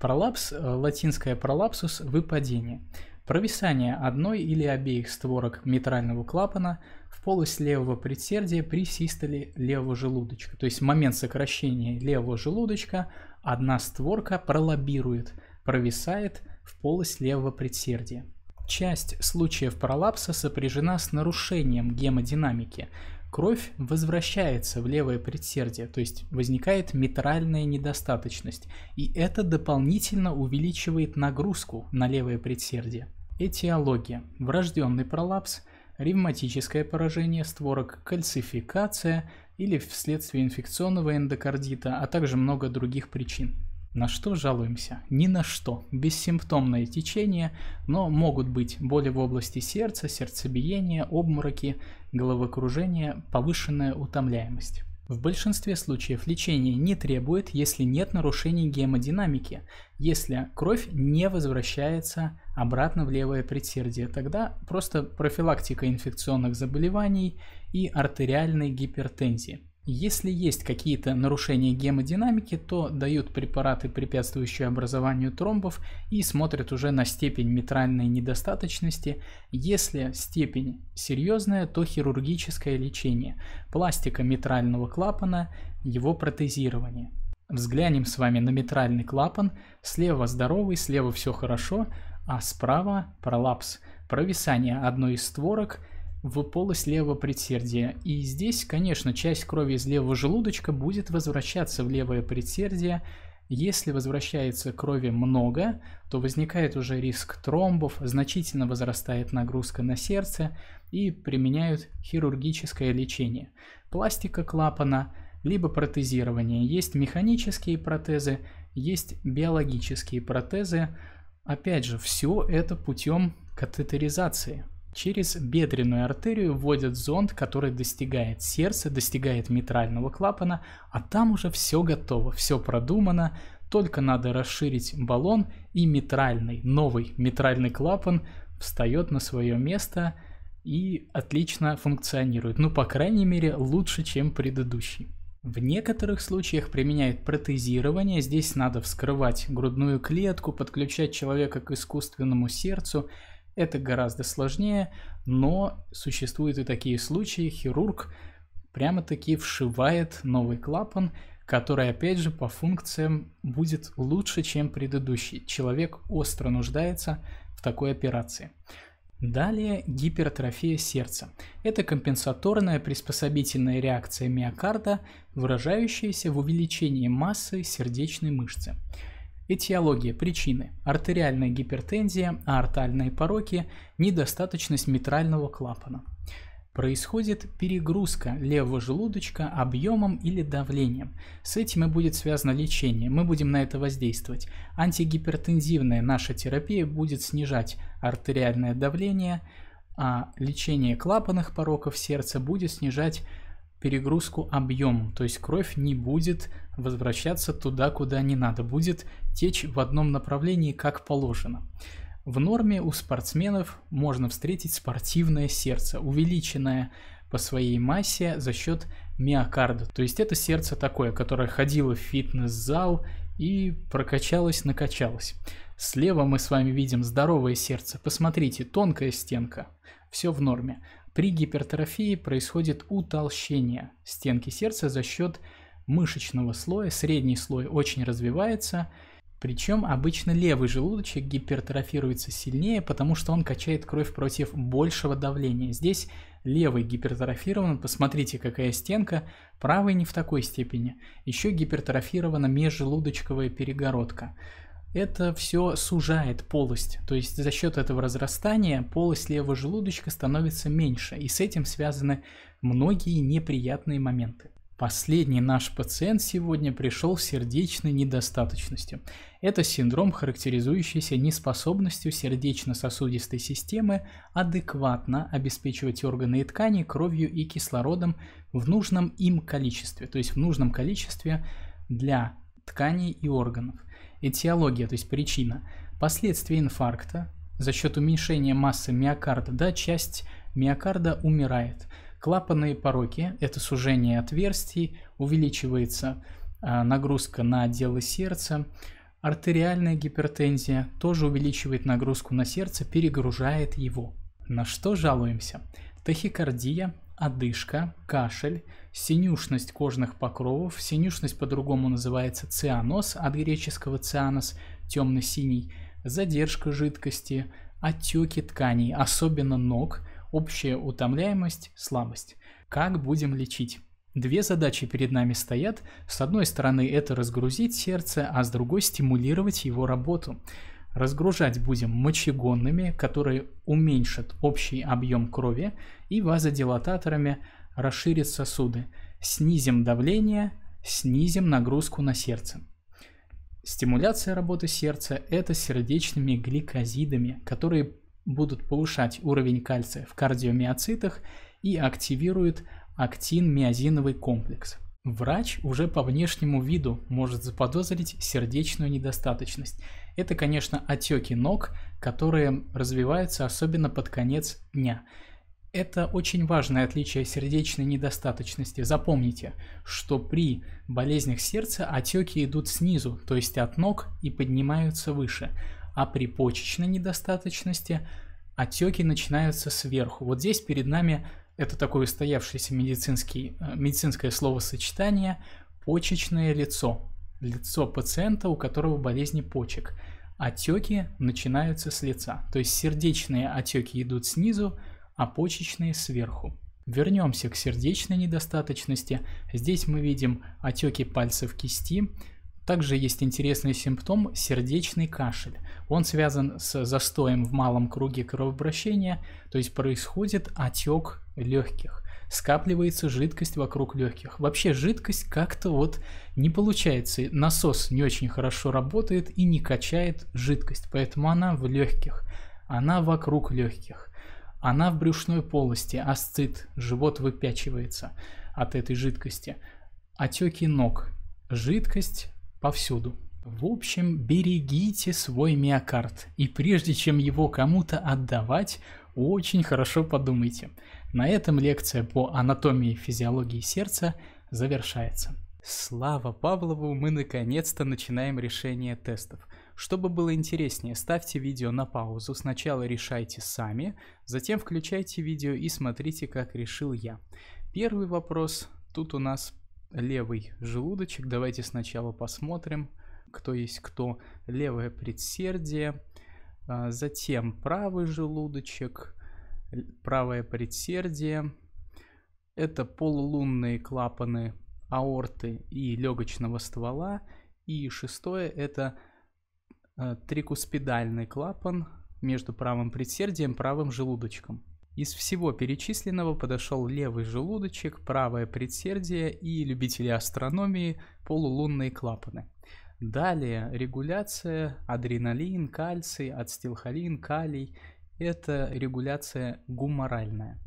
Пролапс, э, латинское пролапсус – выпадение. Провисание одной или обеих створок митрального клапана в полость левого предсердия при систоле левого желудочка. То есть момент сокращения левого желудочка одна створка пролоббирует, провисает в полость левого предсердия. Часть случаев пролапса сопряжена с нарушением гемодинамики. Кровь возвращается в левое предсердие, то есть возникает митральная недостаточность, и это дополнительно увеличивает нагрузку на левое предсердие. Этиология. Врожденный пролапс, ревматическое поражение створок, кальцификация или вследствие инфекционного эндокардита, а также много других причин. На что жалуемся? Ни на что. Бессимптомное течение, но могут быть боли в области сердца, сердцебиение, обмороки, головокружение, повышенная утомляемость. В большинстве случаев лечение не требует, если нет нарушений гемодинамики, если кровь не возвращается обратно в левое предсердие, тогда просто профилактика инфекционных заболеваний и артериальной гипертензии. Если есть какие-то нарушения гемодинамики, то дают препараты, препятствующие образованию тромбов, и смотрят уже на степень митральной недостаточности. Если степень серьезная, то хирургическое лечение, пластика митрального клапана, его протезирование. Взглянем с вами на митральный клапан. Слева здоровый, слева все хорошо, а справа пролапс, провисание одной из створок – в полость левого предсердия. И здесь, конечно, часть крови из левого желудочка будет возвращаться в левое предсердие. Если возвращается крови много, то возникает уже риск тромбов, значительно возрастает нагрузка на сердце и применяют хирургическое лечение. Пластика клапана, либо протезирование. Есть механические протезы, есть биологические протезы. Опять же, все это путем катетеризации – Через бедренную артерию вводят зонд, который достигает сердца, достигает митрального клапана, а там уже все готово, все продумано, только надо расширить баллон и митральный, новый митральный клапан встает на свое место и отлично функционирует. Ну, по крайней мере, лучше, чем предыдущий. В некоторых случаях применяют протезирование, здесь надо вскрывать грудную клетку, подключать человека к искусственному сердцу, это гораздо сложнее, но существуют и такие случаи. Хирург прямо-таки вшивает новый клапан, который, опять же, по функциям будет лучше, чем предыдущий. Человек остро нуждается в такой операции. Далее гипертрофия сердца. Это компенсаторная приспособительная реакция миокарда, выражающаяся в увеличении массы сердечной мышцы. Этиология, причины, артериальная гипертензия, аортальные пороки, недостаточность митрального клапана. Происходит перегрузка левого желудочка объемом или давлением. С этим и будет связано лечение, мы будем на это воздействовать. Антигипертензивная наша терапия будет снижать артериальное давление, а лечение клапанных пороков сердца будет снижать перегрузку объем, то есть кровь не будет возвращаться туда, куда не надо, будет течь в одном направлении, как положено. В норме у спортсменов можно встретить спортивное сердце, увеличенное по своей массе за счет миокарда. То есть это сердце такое, которое ходило в фитнес-зал и прокачалось, накачалось. Слева мы с вами видим здоровое сердце. Посмотрите, тонкая стенка. Все в норме. При гипертрофии происходит утолщение стенки сердца за счет мышечного слоя, средний слой очень развивается, причем обычно левый желудочек гипертрофируется сильнее, потому что он качает кровь против большего давления. Здесь левый гипертрофирован, посмотрите, какая стенка, правый не в такой степени. Еще гипертрофирована межжелудочковая перегородка это все сужает полость. То есть за счет этого разрастания полость левого желудочка становится меньше, и с этим связаны многие неприятные моменты. Последний наш пациент сегодня пришел с сердечной недостаточностью. Это синдром, характеризующийся неспособностью сердечно-сосудистой системы адекватно обеспечивать органы и ткани кровью и кислородом в нужном им количестве, то есть в нужном количестве для тканей и органов этиология, то есть причина, последствия инфаркта, за счет уменьшения массы миокарда, да, часть миокарда умирает. Клапанные пороки – это сужение отверстий, увеличивается э, нагрузка на отделы сердца. Артериальная гипертензия тоже увеличивает нагрузку на сердце, перегружает его. На что жалуемся? Тахикардия, одышка, кашель – синюшность кожных покровов. Синюшность по-другому называется цианоз, от греческого цианос, темно-синий. Задержка жидкости, отеки тканей, особенно ног, общая утомляемость, слабость. Как будем лечить? Две задачи перед нами стоят. С одной стороны это разгрузить сердце, а с другой стимулировать его работу. Разгружать будем мочегонными, которые уменьшат общий объем крови, и вазодилататорами, расширит сосуды, снизим давление, снизим нагрузку на сердце. Стимуляция работы сердца – это сердечными гликозидами, которые будут повышать уровень кальция в кардиомиоцитах и активируют актин-миозиновый комплекс. Врач уже по внешнему виду может заподозрить сердечную недостаточность. Это, конечно, отеки ног, которые развиваются особенно под конец дня – это очень важное отличие сердечной недостаточности. Запомните, что при болезнях сердца отеки идут снизу, то есть от ног и поднимаются выше, а при почечной недостаточности отеки начинаются сверху. Вот здесь перед нами это такое устоявшееся медицинский, э, медицинское словосочетание «почечное лицо». Лицо пациента, у которого болезни почек. Отеки начинаются с лица. То есть сердечные отеки идут снизу, а почечные сверху. Вернемся к сердечной недостаточности. Здесь мы видим отеки пальцев кисти. Также есть интересный симптом – сердечный кашель. Он связан с застоем в малом круге кровообращения, то есть происходит отек легких скапливается жидкость вокруг легких. Вообще жидкость как-то вот не получается. Насос не очень хорошо работает и не качает жидкость, поэтому она в легких. Она вокруг легких. Она в брюшной полости, асцит, живот выпячивается от этой жидкости. Отеки ног, жидкость повсюду. В общем, берегите свой миокард, и прежде чем его кому-то отдавать, очень хорошо подумайте. На этом лекция по анатомии и физиологии сердца завершается. Слава Павлову, мы наконец-то начинаем решение тестов – чтобы было интереснее, ставьте видео на паузу, сначала решайте сами, затем включайте видео и смотрите, как решил я. Первый вопрос, тут у нас левый желудочек, давайте сначала посмотрим, кто есть кто. Левое предсердие, а, затем правый желудочек, правое предсердие, это полулунные клапаны аорты и легочного ствола, и шестое это Э, трикуспидальный клапан между правым предсердием и правым желудочком. Из всего перечисленного подошел левый желудочек, правое предсердие и любители астрономии полулунные клапаны. Далее регуляция адреналин, кальций, ацетилхолин, калий. Это регуляция гуморальная.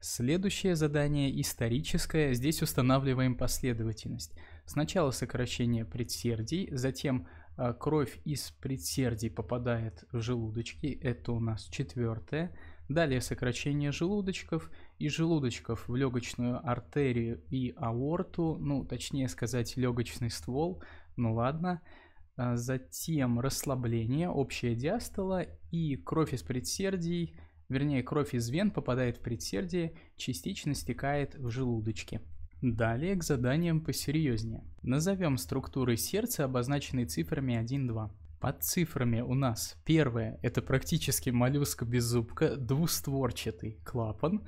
Следующее задание историческое. Здесь устанавливаем последовательность. Сначала сокращение предсердий, затем а, кровь из предсердий попадает в желудочки, это у нас четвертое. Далее сокращение желудочков и желудочков в легочную артерию и аорту, ну точнее сказать легочный ствол, ну ладно. А, затем расслабление, общая диастола и кровь из предсердий, вернее кровь из вен попадает в предсердие, частично стекает в желудочки. Далее к заданиям посерьезнее. Назовем структуры сердца, обозначенные цифрами 1-2. Под цифрами у нас первое – это практически моллюск без зубка, двустворчатый клапан.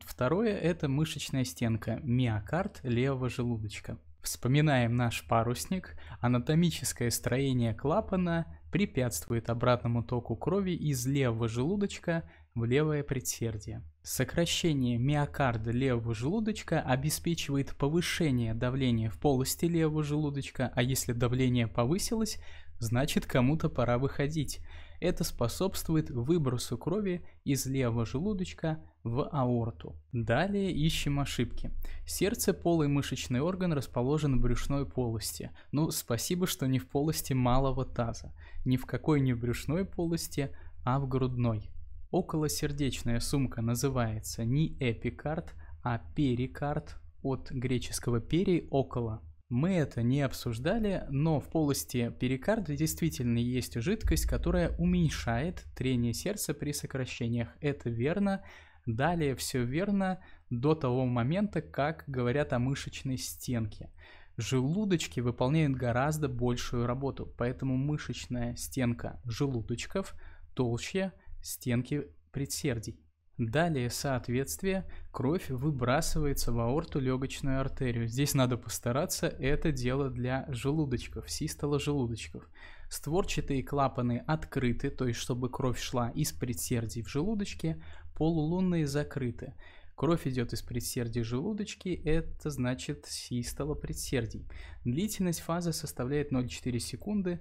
Второе – это мышечная стенка, миокард левого желудочка. Вспоминаем наш парусник. Анатомическое строение клапана препятствует обратному току крови из левого желудочка в левое предсердие. Сокращение миокарда левого желудочка обеспечивает повышение давления в полости левого желудочка, а если давление повысилось, значит кому-то пора выходить. Это способствует выбросу крови из левого желудочка в аорту. Далее ищем ошибки. Сердце – полый мышечный орган, расположен в брюшной полости. Ну, спасибо, что не в полости малого таза. Ни в какой не в брюшной полости, а в грудной. Околосердечная сумка называется не эпикард, а перикард от греческого «пери» – «около». Мы это не обсуждали, но в полости перикарда действительно есть жидкость, которая уменьшает трение сердца при сокращениях. Это верно. Далее все верно до того момента, как говорят о мышечной стенке. Желудочки выполняют гораздо большую работу, поэтому мышечная стенка желудочков толще, стенки предсердий. Далее соответствие, кровь выбрасывается в аорту легочную артерию. Здесь надо постараться, это дело для желудочков, систола желудочков. Створчатые клапаны открыты, то есть чтобы кровь шла из предсердий в желудочке, полулунные закрыты. Кровь идет из предсердий желудочки, это значит систола предсердий. Длительность фазы составляет 0,4 секунды,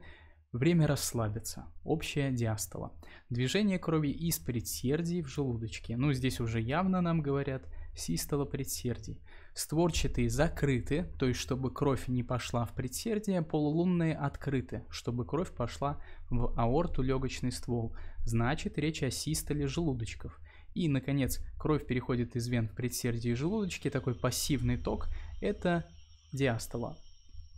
Время расслабиться. Общая диастола. Движение крови из предсердий в желудочке. Ну, здесь уже явно нам говорят систола предсердий. Створчатые закрыты, то есть чтобы кровь не пошла в предсердие, полулунные открыты, чтобы кровь пошла в аорту легочный ствол. Значит, речь о систоле желудочков. И, наконец, кровь переходит из вен в предсердие и желудочки, такой пассивный ток, это диастола.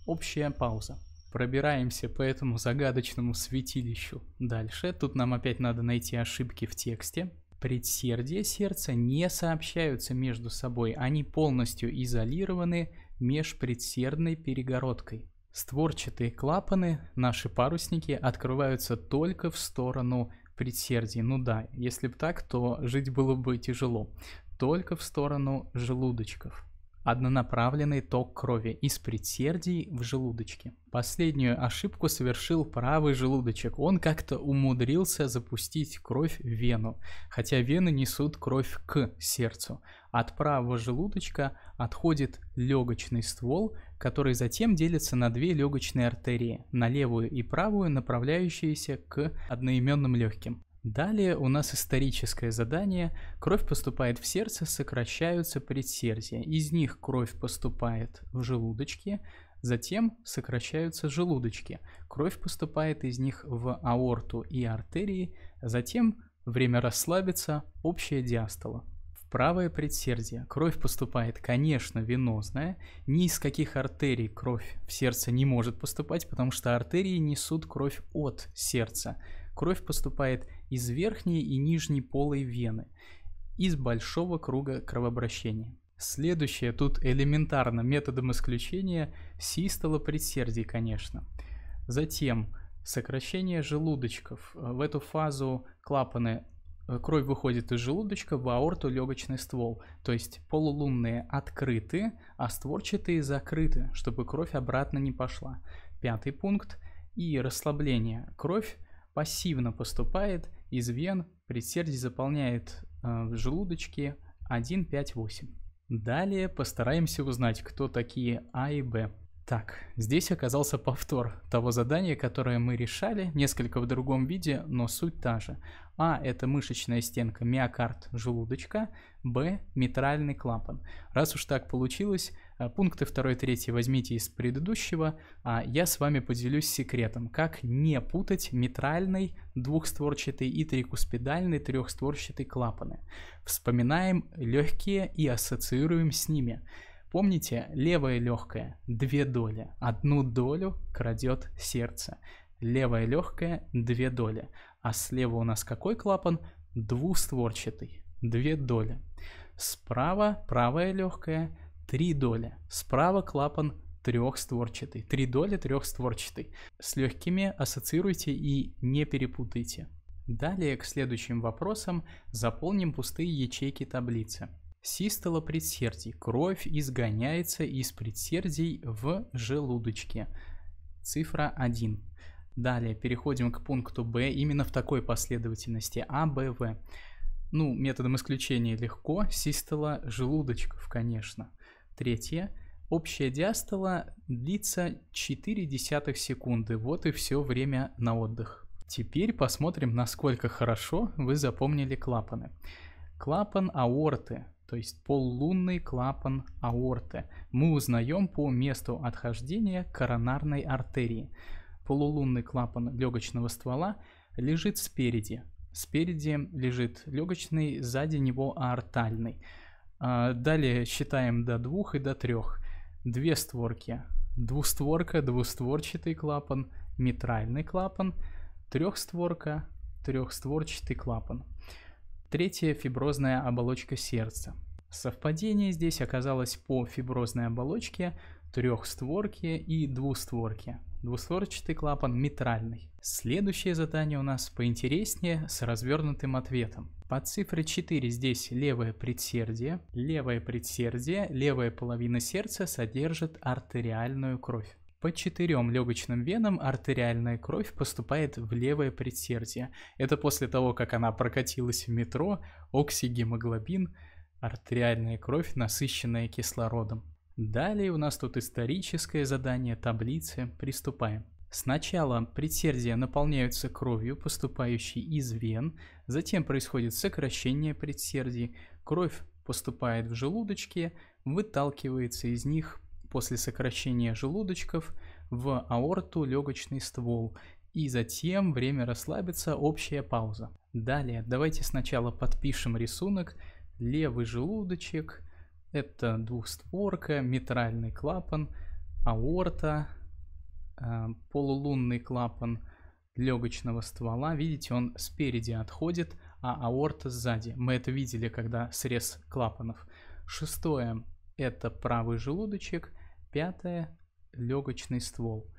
Общая пауза. Пробираемся по этому загадочному святилищу дальше. Тут нам опять надо найти ошибки в тексте. Предсердие сердца не сообщаются между собой, они полностью изолированы межпредсердной перегородкой. Створчатые клапаны, наши парусники, открываются только в сторону предсердий. Ну да, если бы так, то жить было бы тяжело. Только в сторону желудочков однонаправленный ток крови из предсердий в желудочке. Последнюю ошибку совершил правый желудочек. Он как-то умудрился запустить кровь в вену, хотя вены несут кровь к сердцу. От правого желудочка отходит легочный ствол, который затем делится на две легочные артерии, на левую и правую, направляющиеся к одноименным легким. Далее у нас историческое задание. Кровь поступает в сердце, сокращаются предсердия. Из них кровь поступает в желудочки, затем сокращаются желудочки. Кровь поступает из них в аорту и артерии, затем время расслабиться, общая диастола. В правое предсердие кровь поступает, конечно, венозная. Ни из каких артерий кровь в сердце не может поступать, потому что артерии несут кровь от сердца. Кровь поступает из верхней и нижней полой вены, из большого круга кровообращения. Следующее тут элементарно методом исключения систола предсердий, конечно. Затем сокращение желудочков. В эту фазу клапаны э, кровь выходит из желудочка в аорту легочный ствол, то есть полулунные открыты, а створчатые закрыты, чтобы кровь обратно не пошла. Пятый пункт и расслабление. Кровь пассивно поступает из вен, предсердие заполняет э, в желудочке 1,5,8. Далее постараемся узнать, кто такие А и Б. Так, здесь оказался повтор того задания, которое мы решали, несколько в другом виде, но суть та же. А – это мышечная стенка миокард желудочка, Б – митральный клапан. Раз уж так получилось, э, пункты 2 и 3 возьмите из предыдущего, а я с вами поделюсь секретом, как не путать митральный, двухстворчатый и трикуспидальный трехстворчатый клапаны. Вспоминаем легкие и ассоциируем с ними – Помните, левое легкое, две доли. Одну долю крадет сердце. Левое легкое, две доли. А слева у нас какой клапан? Двустворчатый, две доли. Справа правое легкое, три доли. Справа клапан трехстворчатый. Три доли трехстворчатый. С легкими ассоциируйте и не перепутайте. Далее к следующим вопросам заполним пустые ячейки таблицы. Систола предсердий. Кровь изгоняется из предсердий в желудочке. Цифра 1. Далее переходим к пункту Б именно в такой последовательности А, Б, В. Ну, методом исключения легко. Систола желудочков, конечно. Третье. Общая диастола длится десятых секунды. Вот и все время на отдых. Теперь посмотрим, насколько хорошо вы запомнили клапаны. Клапан аорты то есть полулунный клапан аорты. Мы узнаем по месту отхождения коронарной артерии. Полулунный клапан легочного ствола лежит спереди. Спереди лежит легочный, сзади него аортальный. А, далее считаем до двух и до трех. Две створки. Двустворка, двустворчатый клапан, митральный клапан, трехстворка, трехстворчатый клапан. Третье – фиброзная оболочка сердца. Совпадение здесь оказалось по фиброзной оболочке трехстворки и двустворки. Двустворчатый клапан митральный. Следующее задание у нас поинтереснее с развернутым ответом. По цифре 4 здесь левое предсердие. Левое предсердие, левая половина сердца содержит артериальную кровь. По четырем легочным венам артериальная кровь поступает в левое предсердие. Это после того, как она прокатилась в метро, оксигемоглобин, артериальная кровь, насыщенная кислородом. Далее у нас тут историческое задание таблицы. Приступаем. Сначала предсердия наполняются кровью, поступающей из вен, затем происходит сокращение предсердий, кровь поступает в желудочки, выталкивается из них после сокращения желудочков в аорту легочный ствол и затем время расслабиться, общая пауза. Далее давайте сначала подпишем рисунок левый желудочек, это двухстворка, митральный клапан, аорта, э, полулунный клапан легочного ствола. Видите, он спереди отходит, а аорта сзади. Мы это видели, когда срез клапанов. Шестое – это правый желудочек – Пятое. Легочный ствол.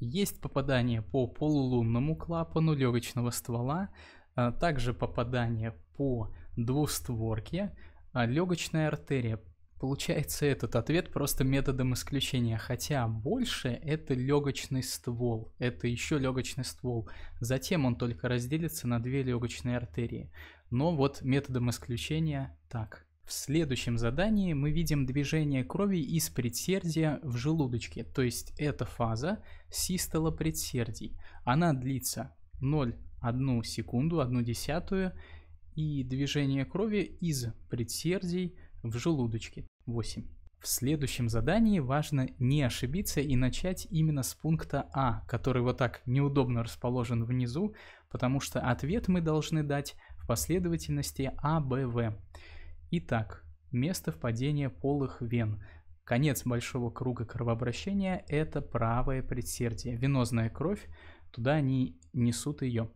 Есть попадание по полулунному клапану легочного ствола, а также попадание по двустворке, а легочная артерия. Получается этот ответ просто методом исключения, хотя больше это легочный ствол, это еще легочный ствол. Затем он только разделится на две легочные артерии. Но вот методом исключения так. В следующем задании мы видим движение крови из предсердия в желудочке, то есть это фаза систола предсердий. Она длится 0,1 секунду, 1 десятую, и движение крови из предсердий в желудочке 8. В следующем задании важно не ошибиться и начать именно с пункта А, который вот так неудобно расположен внизу, потому что ответ мы должны дать в последовательности А, Б, В. Итак, место впадения полых вен. Конец большого круга кровообращения – это правое предсердие, венозная кровь, туда они несут ее.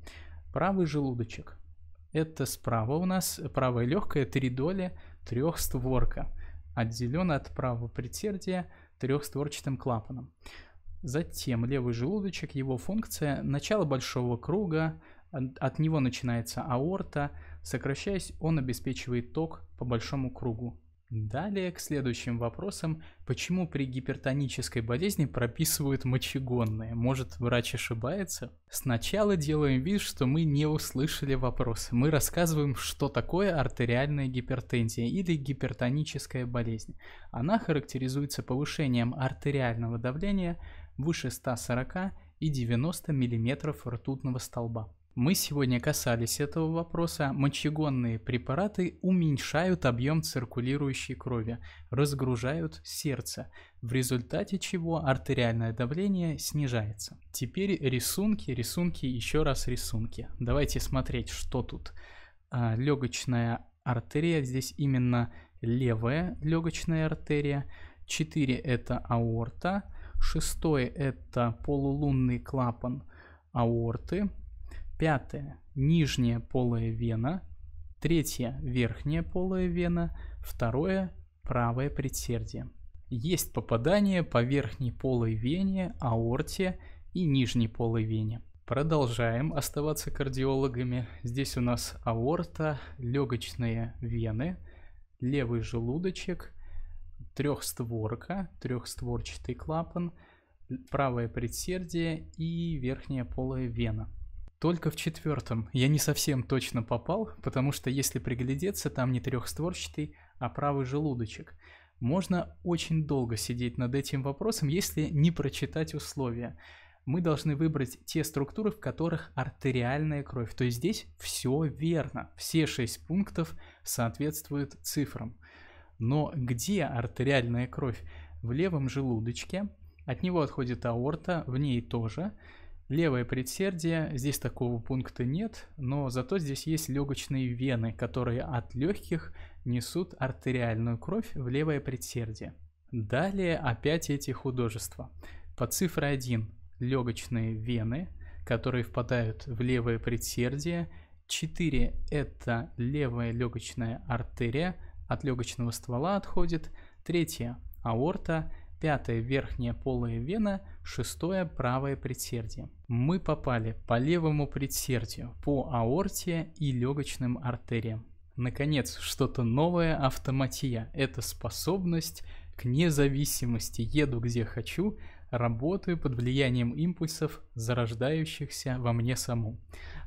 Правый желудочек – это справа у нас, правое легкое, три доли, трехстворка, отделено от правого предсердия трехстворчатым клапаном. Затем левый желудочек, его функция – начало большого круга, от него начинается аорта – Сокращаясь, он обеспечивает ток по большому кругу. Далее к следующим вопросам. Почему при гипертонической болезни прописывают мочегонные? Может врач ошибается? Сначала делаем вид, что мы не услышали вопрос. Мы рассказываем, что такое артериальная гипертензия или гипертоническая болезнь. Она характеризуется повышением артериального давления выше 140 и 90 мм ртутного столба. Мы сегодня касались этого вопроса. Мочегонные препараты уменьшают объем циркулирующей крови, разгружают сердце, в результате чего артериальное давление снижается. Теперь рисунки, рисунки, еще раз рисунки. Давайте смотреть, что тут. А, легочная артерия, здесь именно левая легочная артерия. 4 это аорта, 6 это полулунный клапан аорты, Пятое – нижняя полая вена. Третье – верхняя полая вена. Второе – правое предсердие. Есть попадание по верхней полой вене, аорте и нижней полой вене. Продолжаем оставаться кардиологами. Здесь у нас аорта, легочные вены, левый желудочек, трехстворка, трехстворчатый клапан, правое предсердие и верхняя полая вена – только в четвертом я не совсем точно попал, потому что если приглядеться, там не трехстворчатый, а правый желудочек. Можно очень долго сидеть над этим вопросом, если не прочитать условия. Мы должны выбрать те структуры, в которых артериальная кровь. То есть здесь все верно. Все шесть пунктов соответствуют цифрам. Но где артериальная кровь? В левом желудочке, от него отходит аорта, в ней тоже – Левое предсердие, здесь такого пункта нет, но зато здесь есть легочные вены, которые от легких несут артериальную кровь в левое предсердие. Далее опять эти художества. По цифре 1 легочные вены, которые впадают в левое предсердие. 4 это левая легочная артерия, от легочного ствола отходит. Третье аорта пятое верхняя полая вена, шестое правое предсердие. Мы попали по левому предсердию, по аорте и легочным артериям. Наконец, что-то новое автоматия – это способность к независимости. Еду где хочу, работаю под влиянием импульсов, зарождающихся во мне саму.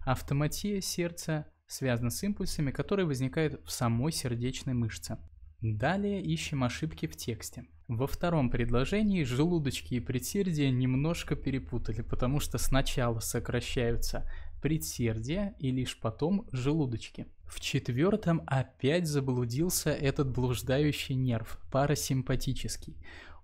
Автоматия сердца связана с импульсами, которые возникают в самой сердечной мышце. Далее ищем ошибки в тексте. Во втором предложении желудочки и предсердия немножко перепутали, потому что сначала сокращаются предсердия и лишь потом желудочки. В четвертом опять заблудился этот блуждающий нерв, парасимпатический.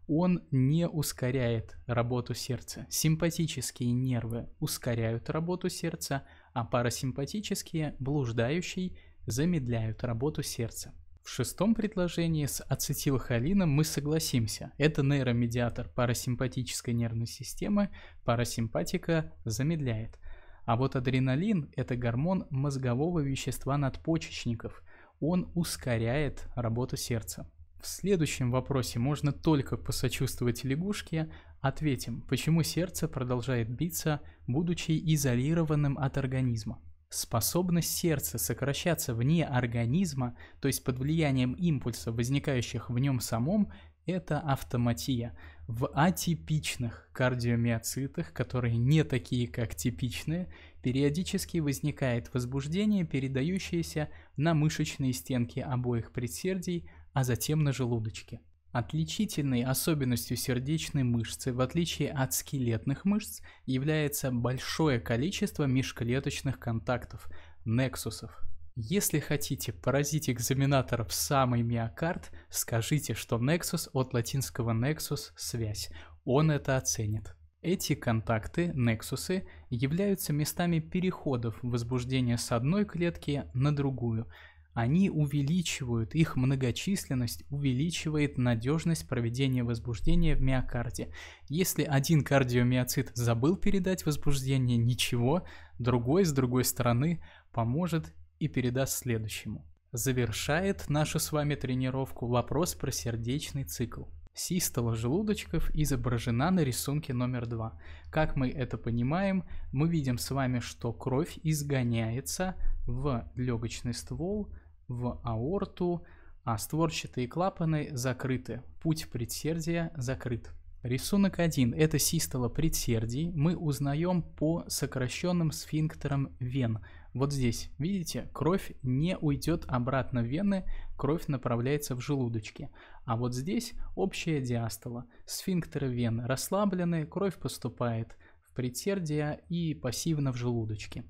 Он не ускоряет работу сердца. Симпатические нервы ускоряют работу сердца, а парасимпатические, блуждающий, замедляют работу сердца. В шестом предложении с ацетилхолином мы согласимся. Это нейромедиатор парасимпатической нервной системы, парасимпатика замедляет. А вот адреналин – это гормон мозгового вещества надпочечников. Он ускоряет работу сердца. В следующем вопросе можно только посочувствовать лягушке. Ответим, почему сердце продолжает биться, будучи изолированным от организма способность сердца сокращаться вне организма, то есть под влиянием импульсов, возникающих в нем самом, это автоматия. В атипичных кардиомиоцитах, которые не такие, как типичные, периодически возникает возбуждение, передающееся на мышечные стенки обоих предсердий, а затем на желудочке. Отличительной особенностью сердечной мышцы, в отличие от скелетных мышц, является большое количество межклеточных контактов, нексусов. Если хотите поразить экзаменатора в самый миокард, скажите, что нексус от латинского нексус связь. Он это оценит. Эти контакты, нексусы, являются местами переходов возбуждения с одной клетки на другую – они увеличивают, их многочисленность увеличивает надежность проведения возбуждения в миокарде. Если один кардиомиоцит забыл передать возбуждение, ничего, другой, с другой стороны, поможет и передаст следующему. Завершает нашу с вами тренировку вопрос про сердечный цикл. Систола желудочков изображена на рисунке номер 2. Как мы это понимаем, мы видим с вами, что кровь изгоняется в легочный ствол в аорту, а створчатые клапаны закрыты. Путь предсердия закрыт. Рисунок 1. Это систола предсердий. Мы узнаем по сокращенным сфинктерам вен. Вот здесь, видите, кровь не уйдет обратно в вены, кровь направляется в желудочки. А вот здесь общая диастола. Сфинктеры вен расслаблены, кровь поступает в предсердия и пассивно в желудочки.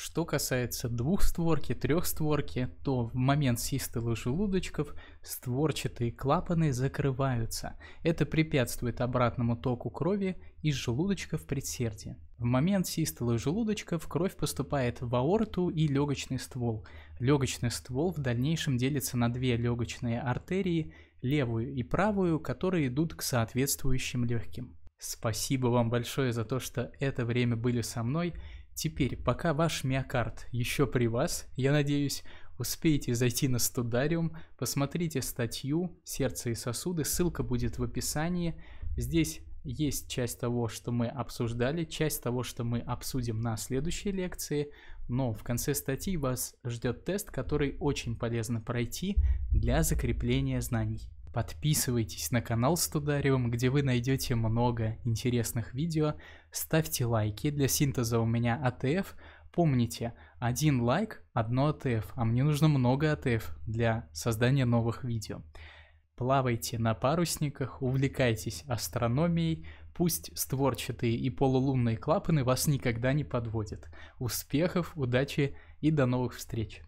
Что касается двухстворки, трехстворки, то в момент систолы желудочков створчатые клапаны закрываются. Это препятствует обратному току крови из желудочка в предсердие. В момент систолы желудочков кровь поступает в аорту и легочный ствол. Легочный ствол в дальнейшем делится на две легочные артерии, левую и правую, которые идут к соответствующим легким. Спасибо вам большое за то, что это время были со мной. Теперь, пока ваш миокард еще при вас, я надеюсь, успеете зайти на Студариум, посмотрите статью «Сердце и сосуды», ссылка будет в описании. Здесь есть часть того, что мы обсуждали, часть того, что мы обсудим на следующей лекции, но в конце статьи вас ждет тест, который очень полезно пройти для закрепления знаний. Подписывайтесь на канал Студариум, где вы найдете много интересных видео. Ставьте лайки. Для синтеза у меня АТФ. Помните, один лайк, одно АТФ, а мне нужно много АТФ для создания новых видео. Плавайте на парусниках, увлекайтесь астрономией, пусть створчатые и полулунные клапаны вас никогда не подводят. Успехов, удачи и до новых встреч!